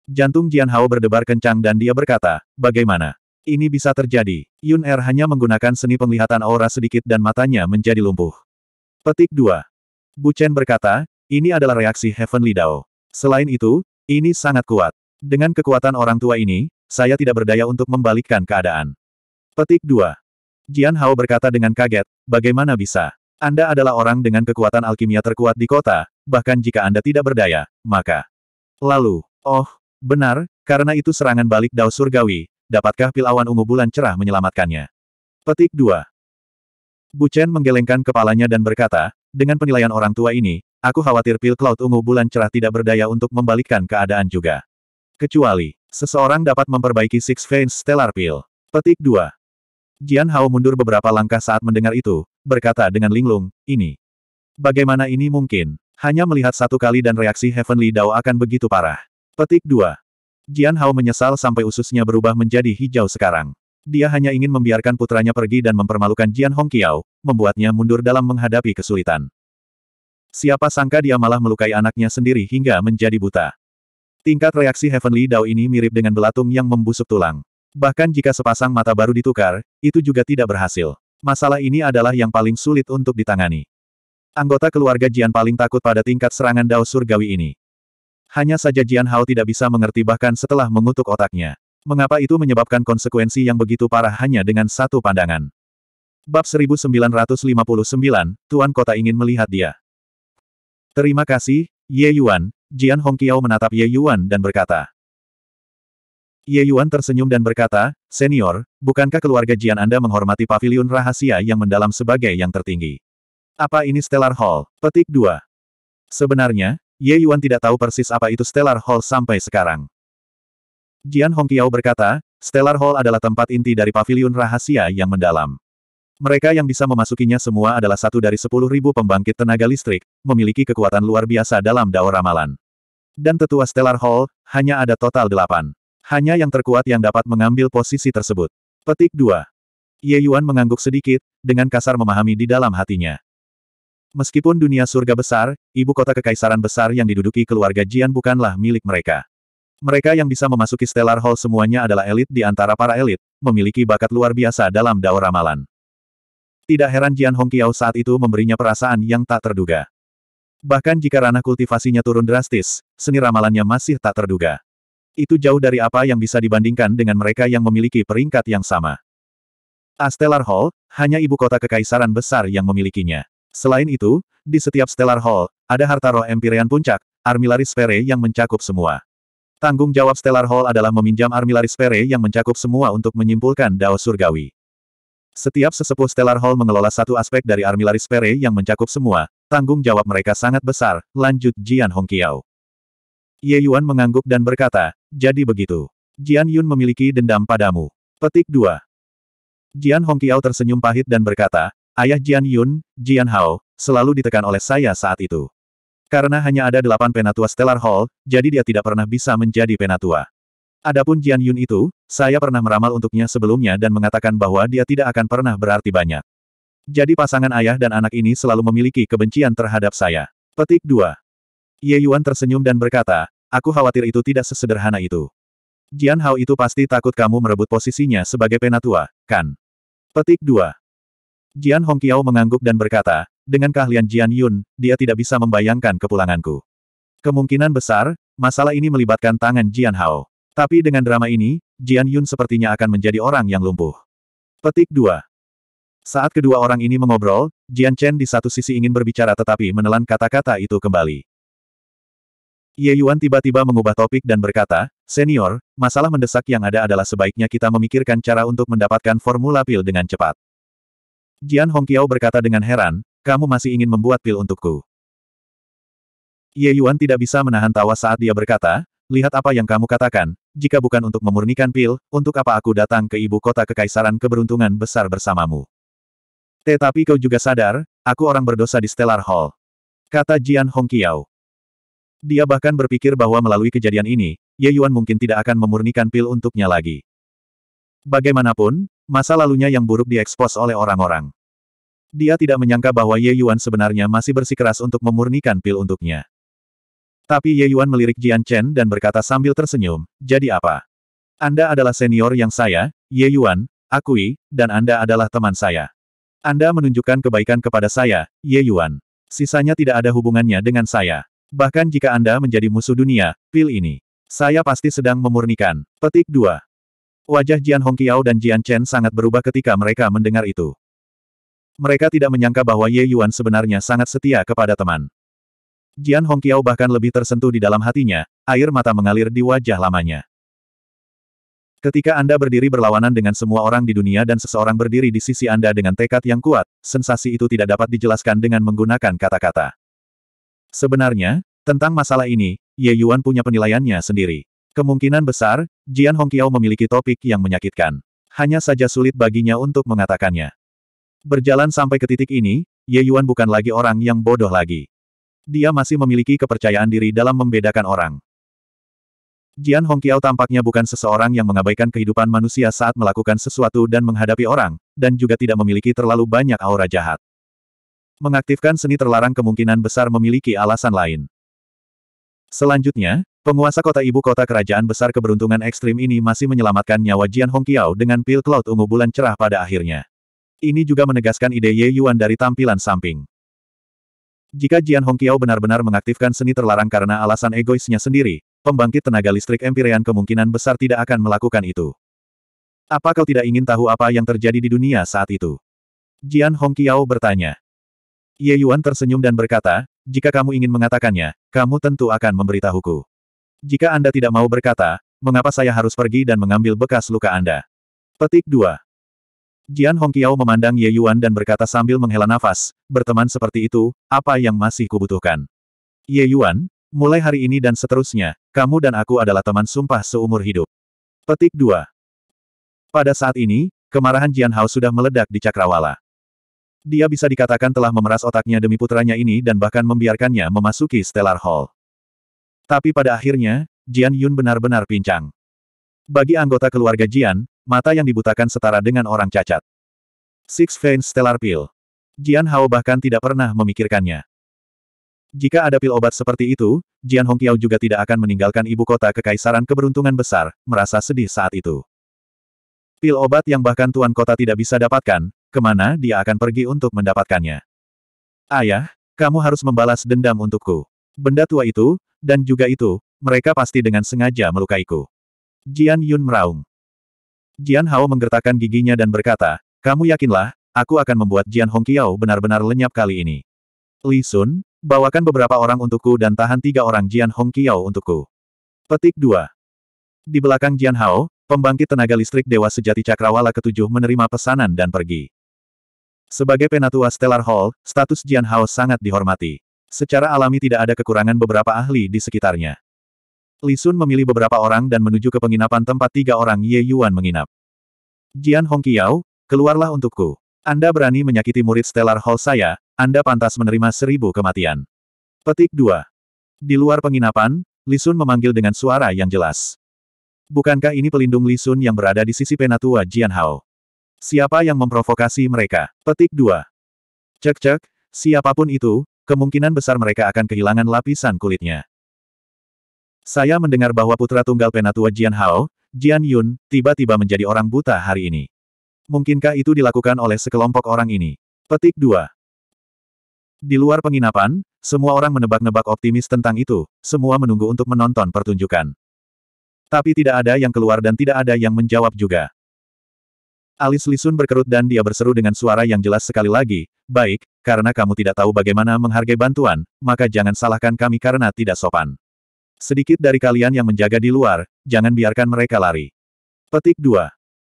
Speaker 1: Jantung Jian Hao berdebar kencang dan dia berkata, bagaimana? Ini bisa terjadi. Yun Er hanya menggunakan seni penglihatan aura sedikit dan matanya menjadi lumpuh. Petik 2. Bu Chen berkata, ini adalah reaksi Heavenly Dao. Selain itu, ini sangat kuat. Dengan kekuatan orang tua ini, saya tidak berdaya untuk membalikkan keadaan. Petik 2. Jian Hao berkata dengan kaget, bagaimana bisa? Anda adalah orang dengan kekuatan alkimia terkuat di kota, bahkan jika Anda tidak berdaya, maka... Lalu, oh, benar, karena itu serangan balik Dao Surgawi, dapatkah pil awan ungu bulan cerah menyelamatkannya? Petik 2. Buchen menggelengkan kepalanya dan berkata, dengan penilaian orang tua ini, aku khawatir pil cloud ungu bulan cerah tidak berdaya untuk membalikkan keadaan juga. Kecuali, seseorang dapat memperbaiki Six Veins Stellar Pill. Petik 2. Jian Hao mundur beberapa langkah saat mendengar itu, berkata dengan linglung, ini. Bagaimana ini mungkin? Hanya melihat satu kali dan reaksi Heavenly Dao akan begitu parah. Petik 2. Jian Hao menyesal sampai ususnya berubah menjadi hijau sekarang. Dia hanya ingin membiarkan putranya pergi dan mempermalukan Jian Hongqiao, membuatnya mundur dalam menghadapi kesulitan. Siapa sangka dia malah melukai anaknya sendiri hingga menjadi buta. Tingkat reaksi Heavenly Dao ini mirip dengan belatung yang membusuk tulang. Bahkan jika sepasang mata baru ditukar, itu juga tidak berhasil. Masalah ini adalah yang paling sulit untuk ditangani. Anggota keluarga Jian paling takut pada tingkat serangan Dao Surgawi ini. Hanya saja Jian Hao tidak bisa mengerti bahkan setelah mengutuk otaknya. Mengapa itu menyebabkan konsekuensi yang begitu parah hanya dengan satu pandangan. Bab 1959, Tuan Kota ingin melihat dia. Terima kasih, Ye Yuan, Jian Hongqiao menatap Ye Yuan dan berkata. Ye Yuan tersenyum dan berkata, Senior, bukankah keluarga Jian Anda menghormati paviliun rahasia yang mendalam sebagai yang tertinggi? Apa ini Stellar Hall? Petik 2. Sebenarnya, Ye Yuan tidak tahu persis apa itu Stellar Hall sampai sekarang. Jian Hongqiao berkata, Stellar Hall adalah tempat inti dari pavilion rahasia yang mendalam. Mereka yang bisa memasukinya semua adalah satu dari sepuluh ribu pembangkit tenaga listrik, memiliki kekuatan luar biasa dalam dao ramalan. Dan tetua Stellar Hall, hanya ada total delapan. Hanya yang terkuat yang dapat mengambil posisi tersebut. Petik 2. Ye Yuan mengangguk sedikit, dengan kasar memahami di dalam hatinya. Meskipun dunia surga besar, ibu kota kekaisaran besar yang diduduki keluarga Jian bukanlah milik mereka. Mereka yang bisa memasuki Stellar Hall semuanya adalah elit di antara para elit, memiliki bakat luar biasa dalam dao ramalan. Tidak heran Jian Hongqiao saat itu memberinya perasaan yang tak terduga. Bahkan jika ranah kultivasinya turun drastis, seni ramalannya masih tak terduga. Itu jauh dari apa yang bisa dibandingkan dengan mereka yang memiliki peringkat yang sama. Astellar Stellar Hall, hanya ibu kota kekaisaran besar yang memilikinya. Selain itu, di setiap Stellar Hall, ada harta roh Empyrean Puncak, Armillaris Fere yang mencakup semua. Tanggung jawab Stellar Hall adalah meminjam Armillaris Fere yang mencakup semua untuk menyimpulkan Dao Surgawi. Setiap sesepuh Stellar Hall mengelola satu aspek dari Armillaris Fere yang mencakup semua, tanggung jawab mereka sangat besar, lanjut Jian Hongqiao. Ye Yuan mengangguk dan berkata, jadi begitu. Jian Yun memiliki dendam padamu. Petik 2. Jian Hongqiao tersenyum pahit dan berkata, Ayah Jian Yun, Jian Hao, selalu ditekan oleh saya saat itu. Karena hanya ada delapan penatua Stellar Hall, jadi dia tidak pernah bisa menjadi penatua. Adapun Jian Yun itu, saya pernah meramal untuknya sebelumnya dan mengatakan bahwa dia tidak akan pernah berarti banyak. Jadi pasangan ayah dan anak ini selalu memiliki kebencian terhadap saya. Petik 2. Ye Yuan tersenyum dan berkata, aku khawatir itu tidak sesederhana itu. Jian Hao itu pasti takut kamu merebut posisinya sebagai penatua, kan? Petik 2. Jian Hongqiao mengangguk dan berkata, dengan keahlian Jian Yun, dia tidak bisa membayangkan kepulanganku. Kemungkinan besar, masalah ini melibatkan tangan Jian Hao. Tapi dengan drama ini, Jian Yun sepertinya akan menjadi orang yang lumpuh. Petik 2. Saat kedua orang ini mengobrol, Jian Chen di satu sisi ingin berbicara tetapi menelan kata-kata itu kembali. Ye Yuan tiba-tiba mengubah topik dan berkata, Senior, masalah mendesak yang ada adalah sebaiknya kita memikirkan cara untuk mendapatkan formula pil dengan cepat. Jian Hongqiao berkata dengan heran, kamu masih ingin membuat pil untukku. Ye Yuan tidak bisa menahan tawa saat dia berkata, lihat apa yang kamu katakan, jika bukan untuk memurnikan pil, untuk apa aku datang ke ibu kota kekaisaran keberuntungan besar bersamamu. Tetapi kau juga sadar, aku orang berdosa di Stellar Hall. Kata Jian Hongqiao. Dia bahkan berpikir bahwa melalui kejadian ini, Ye Yuan mungkin tidak akan memurnikan pil untuknya lagi. Bagaimanapun, Masa lalunya yang buruk diekspos oleh orang-orang. Dia tidak menyangka bahwa Ye Yuan sebenarnya masih bersikeras untuk memurnikan pil untuknya. Tapi Ye Yuan melirik Jian Chen dan berkata sambil tersenyum, jadi apa? Anda adalah senior yang saya, Ye Yuan, akui, dan Anda adalah teman saya. Anda menunjukkan kebaikan kepada saya, Ye Yuan. Sisanya tidak ada hubungannya dengan saya. Bahkan jika Anda menjadi musuh dunia, pil ini. Saya pasti sedang memurnikan. Petik 2. Wajah Jian Hongqiao dan Jian Chen sangat berubah ketika mereka mendengar itu. Mereka tidak menyangka bahwa Ye Yuan sebenarnya sangat setia kepada teman. Jian Hongqiao bahkan lebih tersentuh di dalam hatinya, air mata mengalir di wajah lamanya. Ketika Anda berdiri berlawanan dengan semua orang di dunia dan seseorang berdiri di sisi Anda dengan tekad yang kuat, sensasi itu tidak dapat dijelaskan dengan menggunakan kata-kata. Sebenarnya, tentang masalah ini, Ye Yuan punya penilaiannya sendiri. Kemungkinan besar, Jian Hongqiao memiliki topik yang menyakitkan. Hanya saja sulit baginya untuk mengatakannya. Berjalan sampai ke titik ini, Ye Yuan bukan lagi orang yang bodoh lagi. Dia masih memiliki kepercayaan diri dalam membedakan orang. Jian Hongqiao tampaknya bukan seseorang yang mengabaikan kehidupan manusia saat melakukan sesuatu dan menghadapi orang, dan juga tidak memiliki terlalu banyak aura jahat. Mengaktifkan seni terlarang kemungkinan besar memiliki alasan lain. Selanjutnya, Penguasa kota ibu kota kerajaan besar keberuntungan ekstrim ini masih menyelamatkan nyawa Jian Hongqiao dengan pil cloud ungu bulan cerah pada akhirnya. Ini juga menegaskan ide Ye Yuan dari tampilan samping. Jika Jian Hongqiao benar-benar mengaktifkan seni terlarang karena alasan egoisnya sendiri, pembangkit tenaga listrik Empyrean kemungkinan besar tidak akan melakukan itu. Apa kau tidak ingin tahu apa yang terjadi di dunia saat itu? Jian Hongqiao bertanya. Ye Yuan tersenyum dan berkata, jika kamu ingin mengatakannya, kamu tentu akan memberitahuku. Jika Anda tidak mau berkata, mengapa saya harus pergi dan mengambil bekas luka Anda? Petik 2. Jian Hongqiao memandang Ye Yuan dan berkata sambil menghela nafas, berteman seperti itu, apa yang masih kubutuhkan? Ye Yuan, mulai hari ini dan seterusnya, kamu dan aku adalah teman sumpah seumur hidup. Petik 2. Pada saat ini, kemarahan Jian Hao sudah meledak di Cakrawala. Dia bisa dikatakan telah memeras otaknya demi putranya ini dan bahkan membiarkannya memasuki Stellar Hall. Tapi pada akhirnya, Jian Yun benar-benar pincang. Bagi anggota keluarga Jian, mata yang dibutakan setara dengan orang cacat. Six Vein Stellar Pill. Jian Hao bahkan tidak pernah memikirkannya. Jika ada pil obat seperti itu, Jian Hongqiao juga tidak akan meninggalkan ibu kota kekaisaran keberuntungan besar, merasa sedih saat itu. Pil obat yang bahkan tuan kota tidak bisa dapatkan, kemana dia akan pergi untuk mendapatkannya. Ayah, kamu harus membalas dendam untukku. Benda tua itu, dan juga itu, mereka pasti dengan sengaja melukaiku. Jian Yun meraung. Jian Hao menggertakkan giginya dan berkata, kamu yakinlah, aku akan membuat Jian Hong Kiao benar-benar lenyap kali ini. Li Sun, bawakan beberapa orang untukku dan tahan tiga orang Jian Hong Kiao untukku. Petik 2. Di belakang Jian Hao, pembangkit tenaga listrik Dewa Sejati Cakrawala ketujuh menerima pesanan dan pergi. Sebagai penatua Stellar Hall, status Jian Hao sangat dihormati. Secara alami tidak ada kekurangan beberapa ahli di sekitarnya. Li Sun memilih beberapa orang dan menuju ke penginapan tempat tiga orang Ye Yuan menginap. Jian Hongqiao, keluarlah untukku. Anda berani menyakiti murid Stellar Hall saya, Anda pantas menerima seribu kematian. Petik 2. Di luar penginapan, Li Sun memanggil dengan suara yang jelas. Bukankah ini pelindung Li Sun yang berada di sisi penatua Jian Hao? Siapa yang memprovokasi mereka? Petik 2. Cek-cek, siapapun itu, Kemungkinan besar mereka akan kehilangan lapisan kulitnya. Saya mendengar bahwa putra tunggal penatua Jian Hao, Jian Yun, tiba-tiba menjadi orang buta hari ini. Mungkinkah itu dilakukan oleh sekelompok orang ini? Petik 2. Di luar penginapan, semua orang menebak-nebak optimis tentang itu, semua menunggu untuk menonton pertunjukan. Tapi tidak ada yang keluar dan tidak ada yang menjawab juga. Alis Lisun berkerut dan dia berseru dengan suara yang jelas sekali lagi, baik, karena kamu tidak tahu bagaimana menghargai bantuan, maka jangan salahkan kami karena tidak sopan. Sedikit dari kalian yang menjaga di luar, jangan biarkan mereka lari. Petik 2.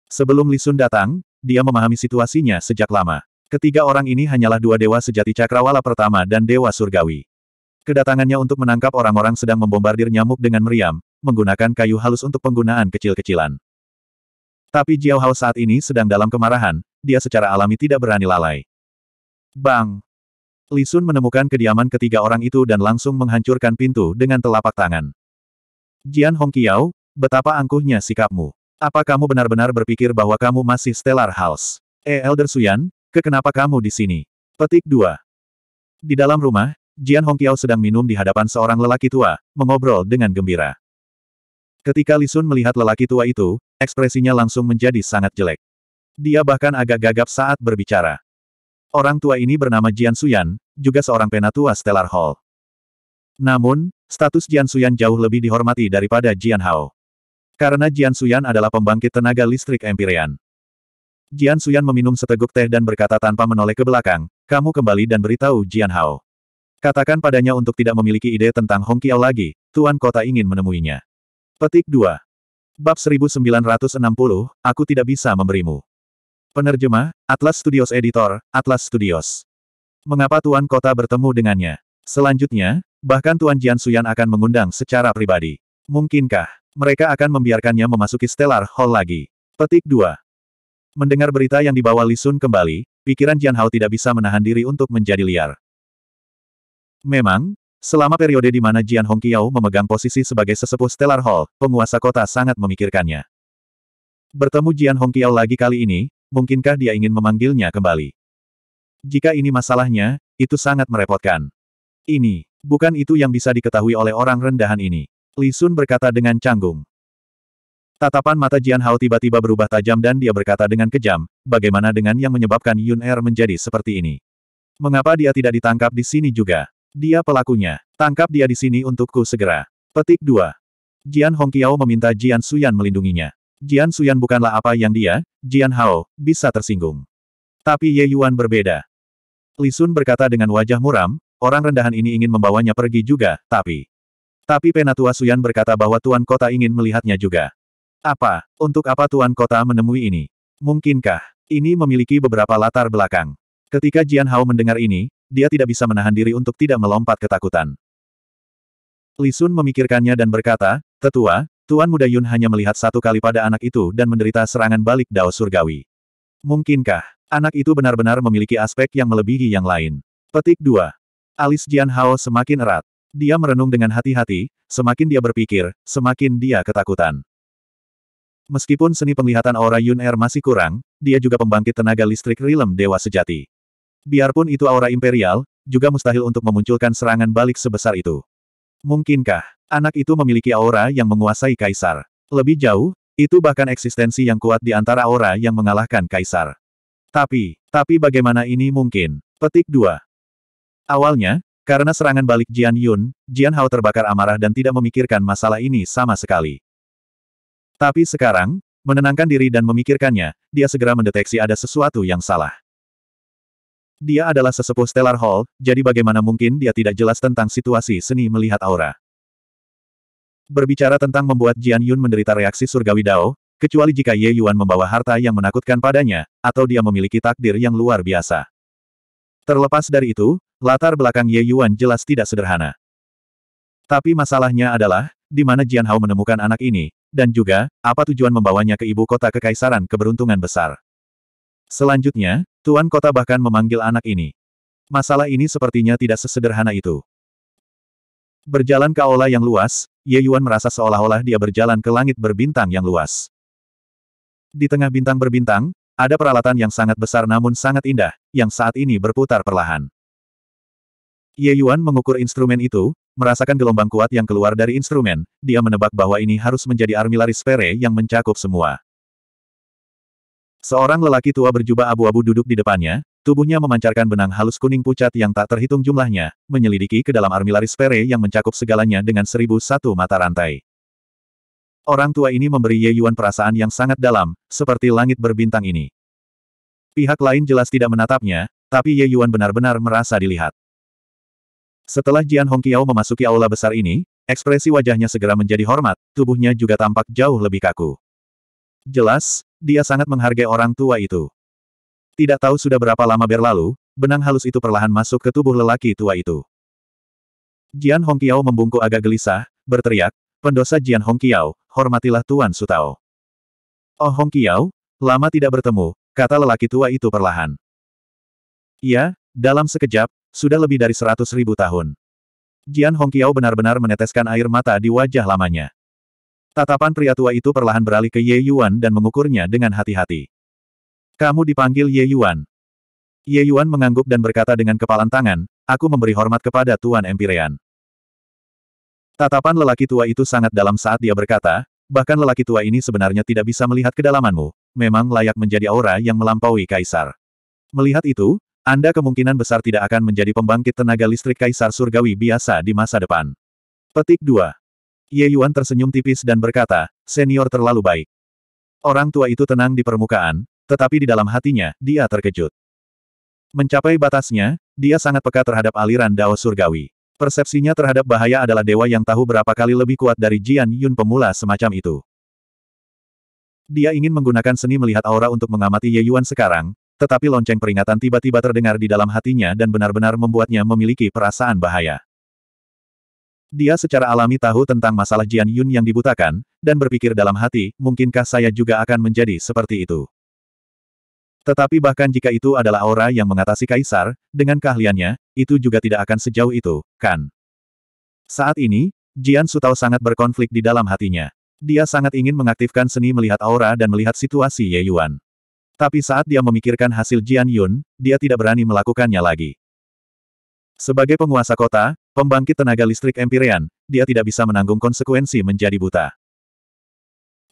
Speaker 1: Sebelum Lisun datang, dia memahami situasinya sejak lama. Ketiga orang ini hanyalah dua dewa sejati cakrawala pertama dan dewa surgawi. Kedatangannya untuk menangkap orang-orang sedang membombardir nyamuk dengan meriam, menggunakan kayu halus untuk penggunaan kecil-kecilan. Tapi Jiao Hao saat ini sedang dalam kemarahan, dia secara alami tidak berani lalai. Bang! Li Sun menemukan kediaman ketiga orang itu dan langsung menghancurkan pintu dengan telapak tangan. Jian Hongqiao, betapa angkuhnya sikapmu. Apa kamu benar-benar berpikir bahwa kamu masih Stellar House? Eh, Elder Suyan, kekenapa kamu di sini? Petik 2. Di dalam rumah, Jian Hongqiao sedang minum di hadapan seorang lelaki tua, mengobrol dengan gembira. Ketika Li Sun melihat lelaki tua itu, ekspresinya langsung menjadi sangat jelek. Dia bahkan agak gagap saat berbicara. Orang tua ini bernama Jian Suyan, juga seorang penatua Stellar Hall. Namun, status Jian Suyan jauh lebih dihormati daripada Jian Hao. Karena Jian Suyan adalah pembangkit tenaga listrik Empyrean. Jian Suyan meminum seteguk teh dan berkata tanpa menoleh ke belakang, kamu kembali dan beritahu Jian Hao. Katakan padanya untuk tidak memiliki ide tentang Hong Kiao lagi, Tuan Kota ingin menemuinya. Petik 2. Bab 1960, aku tidak bisa memberimu. Penerjemah, Atlas Studios Editor, Atlas Studios. Mengapa Tuan Kota bertemu dengannya? Selanjutnya, bahkan Tuan Jian Suyan akan mengundang secara pribadi. Mungkinkah, mereka akan membiarkannya memasuki Stellar Hall lagi? Petik 2. Mendengar berita yang dibawa Li Sun kembali, pikiran Jian Hao tidak bisa menahan diri untuk menjadi liar. Memang, selama periode di mana Jian Hongqiao memegang posisi sebagai sesepuh Stellar Hall, penguasa kota sangat memikirkannya. Bertemu Jian Hongqiao lagi kali ini, mungkinkah dia ingin memanggilnya kembali? Jika ini masalahnya, itu sangat merepotkan. Ini, bukan itu yang bisa diketahui oleh orang rendahan ini. Li Sun berkata dengan canggung. Tatapan mata Jian Hao tiba-tiba berubah tajam dan dia berkata dengan kejam, bagaimana dengan yang menyebabkan Yun Er menjadi seperti ini? Mengapa dia tidak ditangkap di sini juga? Dia pelakunya. Tangkap dia di sini untukku segera. Petik 2. Jian Hongqiao meminta Jian Suyan melindunginya. Jian Suyan bukanlah apa yang dia, Jian Hao, bisa tersinggung. Tapi Ye Yuan berbeda. Li Sun berkata dengan wajah muram, orang rendahan ini ingin membawanya pergi juga, tapi... Tapi Penatua Suyan berkata bahwa Tuan Kota ingin melihatnya juga. Apa, untuk apa Tuan Kota menemui ini? Mungkinkah, ini memiliki beberapa latar belakang. Ketika Jian Hao mendengar ini, dia tidak bisa menahan diri untuk tidak melompat ketakutan. Li Sun memikirkannya dan berkata, Tetua, Tuan Muda Yun hanya melihat satu kali pada anak itu dan menderita serangan balik Dao Surgawi. Mungkinkah, anak itu benar-benar memiliki aspek yang melebihi yang lain? Petik 2. Alis Jian Hao semakin erat. Dia merenung dengan hati-hati, semakin dia berpikir, semakin dia ketakutan. Meskipun seni penglihatan aura Yun Er masih kurang, dia juga pembangkit tenaga listrik rilem dewa sejati. Biarpun itu aura imperial, juga mustahil untuk memunculkan serangan balik sebesar itu. Mungkinkah, Anak itu memiliki aura yang menguasai kaisar. Lebih jauh, itu bahkan eksistensi yang kuat di antara aura yang mengalahkan kaisar. Tapi, tapi bagaimana ini mungkin? Petik 2. Awalnya, karena serangan balik Jian Yun, Jian Hao terbakar amarah dan tidak memikirkan masalah ini sama sekali. Tapi sekarang, menenangkan diri dan memikirkannya, dia segera mendeteksi ada sesuatu yang salah. Dia adalah sesepuh Stellar Hall, jadi bagaimana mungkin dia tidak jelas tentang situasi seni melihat aura. Berbicara tentang membuat Jian Yun menderita reaksi surgawi Dao, kecuali jika Ye Yuan membawa harta yang menakutkan padanya, atau dia memiliki takdir yang luar biasa. Terlepas dari itu, latar belakang Ye Yuan jelas tidak sederhana. Tapi masalahnya adalah, di mana Jian Hao menemukan anak ini, dan juga, apa tujuan membawanya ke ibu kota kekaisaran keberuntungan besar. Selanjutnya, Tuan Kota bahkan memanggil anak ini. Masalah ini sepertinya tidak sesederhana itu. Berjalan ke aula yang luas, Ye Yuan merasa seolah-olah dia berjalan ke langit berbintang yang luas. Di tengah bintang berbintang, ada peralatan yang sangat besar namun sangat indah, yang saat ini berputar perlahan. Ye Yuan mengukur instrumen itu, merasakan gelombang kuat yang keluar dari instrumen, dia menebak bahwa ini harus menjadi armilari pere yang mencakup semua. Seorang lelaki tua berjubah abu-abu duduk di depannya, Tubuhnya memancarkan benang halus kuning pucat yang tak terhitung jumlahnya, menyelidiki ke dalam armilaris pere yang mencakup segalanya dengan seribu satu mata rantai. Orang tua ini memberi Ye Yuan perasaan yang sangat dalam, seperti langit berbintang ini. Pihak lain jelas tidak menatapnya, tapi Ye Yuan benar-benar merasa dilihat. Setelah Jian Hongqiao memasuki aula besar ini, ekspresi wajahnya segera menjadi hormat, tubuhnya juga tampak jauh lebih kaku. Jelas, dia sangat menghargai orang tua itu. Tidak tahu sudah berapa lama berlalu, benang halus itu perlahan masuk ke tubuh lelaki tua itu. Jian Hongqiao membungkuk agak gelisah, berteriak, pendosa Jian Hongqiao, hormatilah Tuan Sutao. Oh Hongqiao, lama tidak bertemu, kata lelaki tua itu perlahan. Iya, dalam sekejap, sudah lebih dari seratus ribu tahun. Jian Hongqiao benar-benar meneteskan air mata di wajah lamanya. Tatapan pria tua itu perlahan beralih ke Ye Yuan dan mengukurnya dengan hati-hati. Kamu dipanggil Ye Yuan. Ye Yuan mengangguk dan berkata dengan kepalan tangan, aku memberi hormat kepada Tuan Empirean. Tatapan lelaki tua itu sangat dalam saat dia berkata, bahkan lelaki tua ini sebenarnya tidak bisa melihat kedalamanmu, memang layak menjadi aura yang melampaui kaisar. Melihat itu, Anda kemungkinan besar tidak akan menjadi pembangkit tenaga listrik kaisar surgawi biasa di masa depan. Petik 2. Ye Yuan tersenyum tipis dan berkata, senior terlalu baik. Orang tua itu tenang di permukaan, tetapi di dalam hatinya, dia terkejut. Mencapai batasnya, dia sangat peka terhadap aliran Dao Surgawi. Persepsinya terhadap bahaya adalah dewa yang tahu berapa kali lebih kuat dari Jian Yun pemula semacam itu. Dia ingin menggunakan seni melihat aura untuk mengamati Ye Yuan sekarang, tetapi lonceng peringatan tiba-tiba terdengar di dalam hatinya dan benar-benar membuatnya memiliki perasaan bahaya. Dia secara alami tahu tentang masalah Jian Yun yang dibutakan, dan berpikir dalam hati, mungkinkah saya juga akan menjadi seperti itu. Tetapi bahkan jika itu adalah aura yang mengatasi kaisar, dengan keahliannya, itu juga tidak akan sejauh itu, kan? Saat ini, Jian Sutao sangat berkonflik di dalam hatinya. Dia sangat ingin mengaktifkan seni melihat aura dan melihat situasi Ye Yuan. Tapi saat dia memikirkan hasil Jian Yun, dia tidak berani melakukannya lagi. Sebagai penguasa kota, pembangkit tenaga listrik Empyrean, dia tidak bisa menanggung konsekuensi menjadi buta.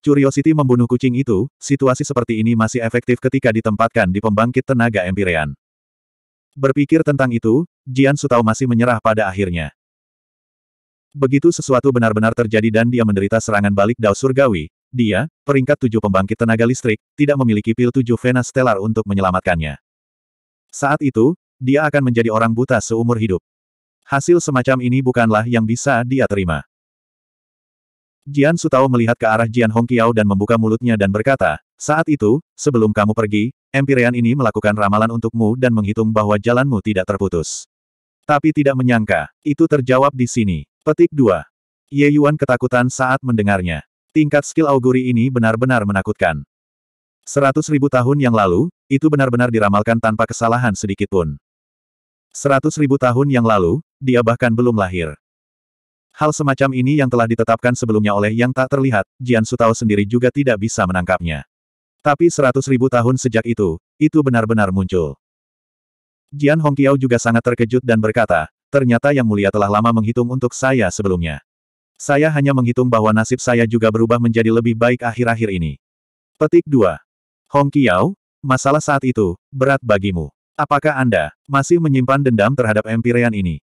Speaker 1: Curiosity membunuh kucing itu, situasi seperti ini masih efektif ketika ditempatkan di pembangkit tenaga empirean. Berpikir tentang itu, Jian Sutao masih menyerah pada akhirnya. Begitu sesuatu benar-benar terjadi dan dia menderita serangan balik Dao Surgawi, dia, peringkat tujuh pembangkit tenaga listrik, tidak memiliki pil tujuh Vena Stellar untuk menyelamatkannya. Saat itu, dia akan menjadi orang buta seumur hidup. Hasil semacam ini bukanlah yang bisa dia terima. Jian Sutao melihat ke arah Jian Hongqiao dan membuka mulutnya dan berkata, saat itu, sebelum kamu pergi, Empyrean ini melakukan ramalan untukmu dan menghitung bahwa jalanmu tidak terputus. Tapi tidak menyangka, itu terjawab di sini. Petik 2. Ye Yuan ketakutan saat mendengarnya. Tingkat skill auguri ini benar-benar menakutkan. Seratus ribu tahun yang lalu, itu benar-benar diramalkan tanpa kesalahan sedikitpun. Seratus ribu tahun yang lalu, dia bahkan belum lahir. Hal semacam ini yang telah ditetapkan sebelumnya oleh yang tak terlihat, Jian Sutao sendiri juga tidak bisa menangkapnya. Tapi seratus ribu tahun sejak itu, itu benar-benar muncul. Jian Hongqiao juga sangat terkejut dan berkata, ternyata Yang Mulia telah lama menghitung untuk saya sebelumnya. Saya hanya menghitung bahwa nasib saya juga berubah menjadi lebih baik akhir-akhir ini. Petik 2. Hong Kiao, masalah saat itu, berat bagimu. Apakah Anda, masih menyimpan dendam terhadap Empyrean ini?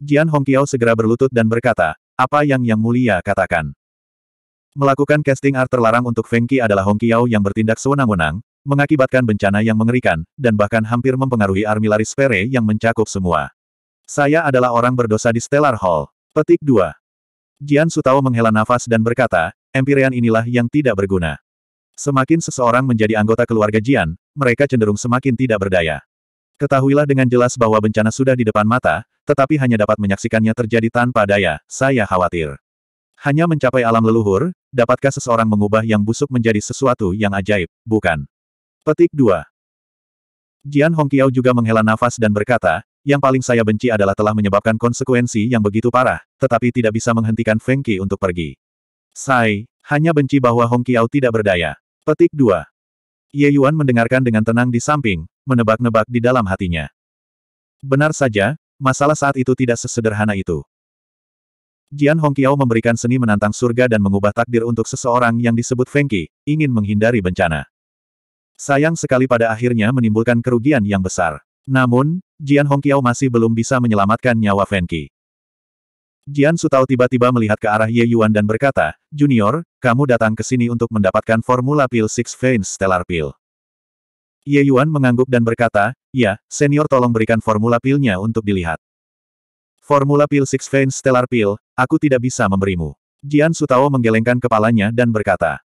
Speaker 1: Jian Hongqiao segera berlutut dan berkata, apa yang Yang Mulia katakan? Melakukan casting art terlarang untuk Fengqi adalah Hongqiao yang bertindak sewenang-wenang, mengakibatkan bencana yang mengerikan, dan bahkan hampir mempengaruhi army laris pere yang mencakup semua. Saya adalah orang berdosa di Stellar Hall. Petik 2. Jian Sutao menghela nafas dan berkata, Empirian inilah yang tidak berguna. Semakin seseorang menjadi anggota keluarga Jian, mereka cenderung semakin tidak berdaya. Ketahuilah dengan jelas bahwa bencana sudah di depan mata, tetapi hanya dapat menyaksikannya terjadi tanpa daya, saya khawatir. Hanya mencapai alam leluhur, dapatkah seseorang mengubah yang busuk menjadi sesuatu yang ajaib, bukan? Petik 2. Jian Hongqiao juga menghela nafas dan berkata, yang paling saya benci adalah telah menyebabkan konsekuensi yang begitu parah, tetapi tidak bisa menghentikan Feng Qi untuk pergi. Sai, hanya benci bahwa Hong Kiao tidak berdaya. Petik 2. Ye Yuan mendengarkan dengan tenang di samping, menebak-nebak di dalam hatinya. Benar saja, masalah saat itu tidak sesederhana itu. Jian Hongqiao memberikan seni menantang surga dan mengubah takdir untuk seseorang yang disebut Fengki, ingin menghindari bencana. Sayang sekali pada akhirnya menimbulkan kerugian yang besar. Namun, Jian Hongqiao masih belum bisa menyelamatkan nyawa Fengki. Jian Sutao tiba-tiba melihat ke arah Ye Yuan dan berkata, Junior, kamu datang ke sini untuk mendapatkan formula pil Six Veins Stellar Pill. Ye Yuan mengangguk dan berkata, Ya, senior tolong berikan formula pilnya untuk dilihat. Formula pil Six Vein Stellar Pill, aku tidak bisa memberimu. Jian Sutao menggelengkan kepalanya dan berkata.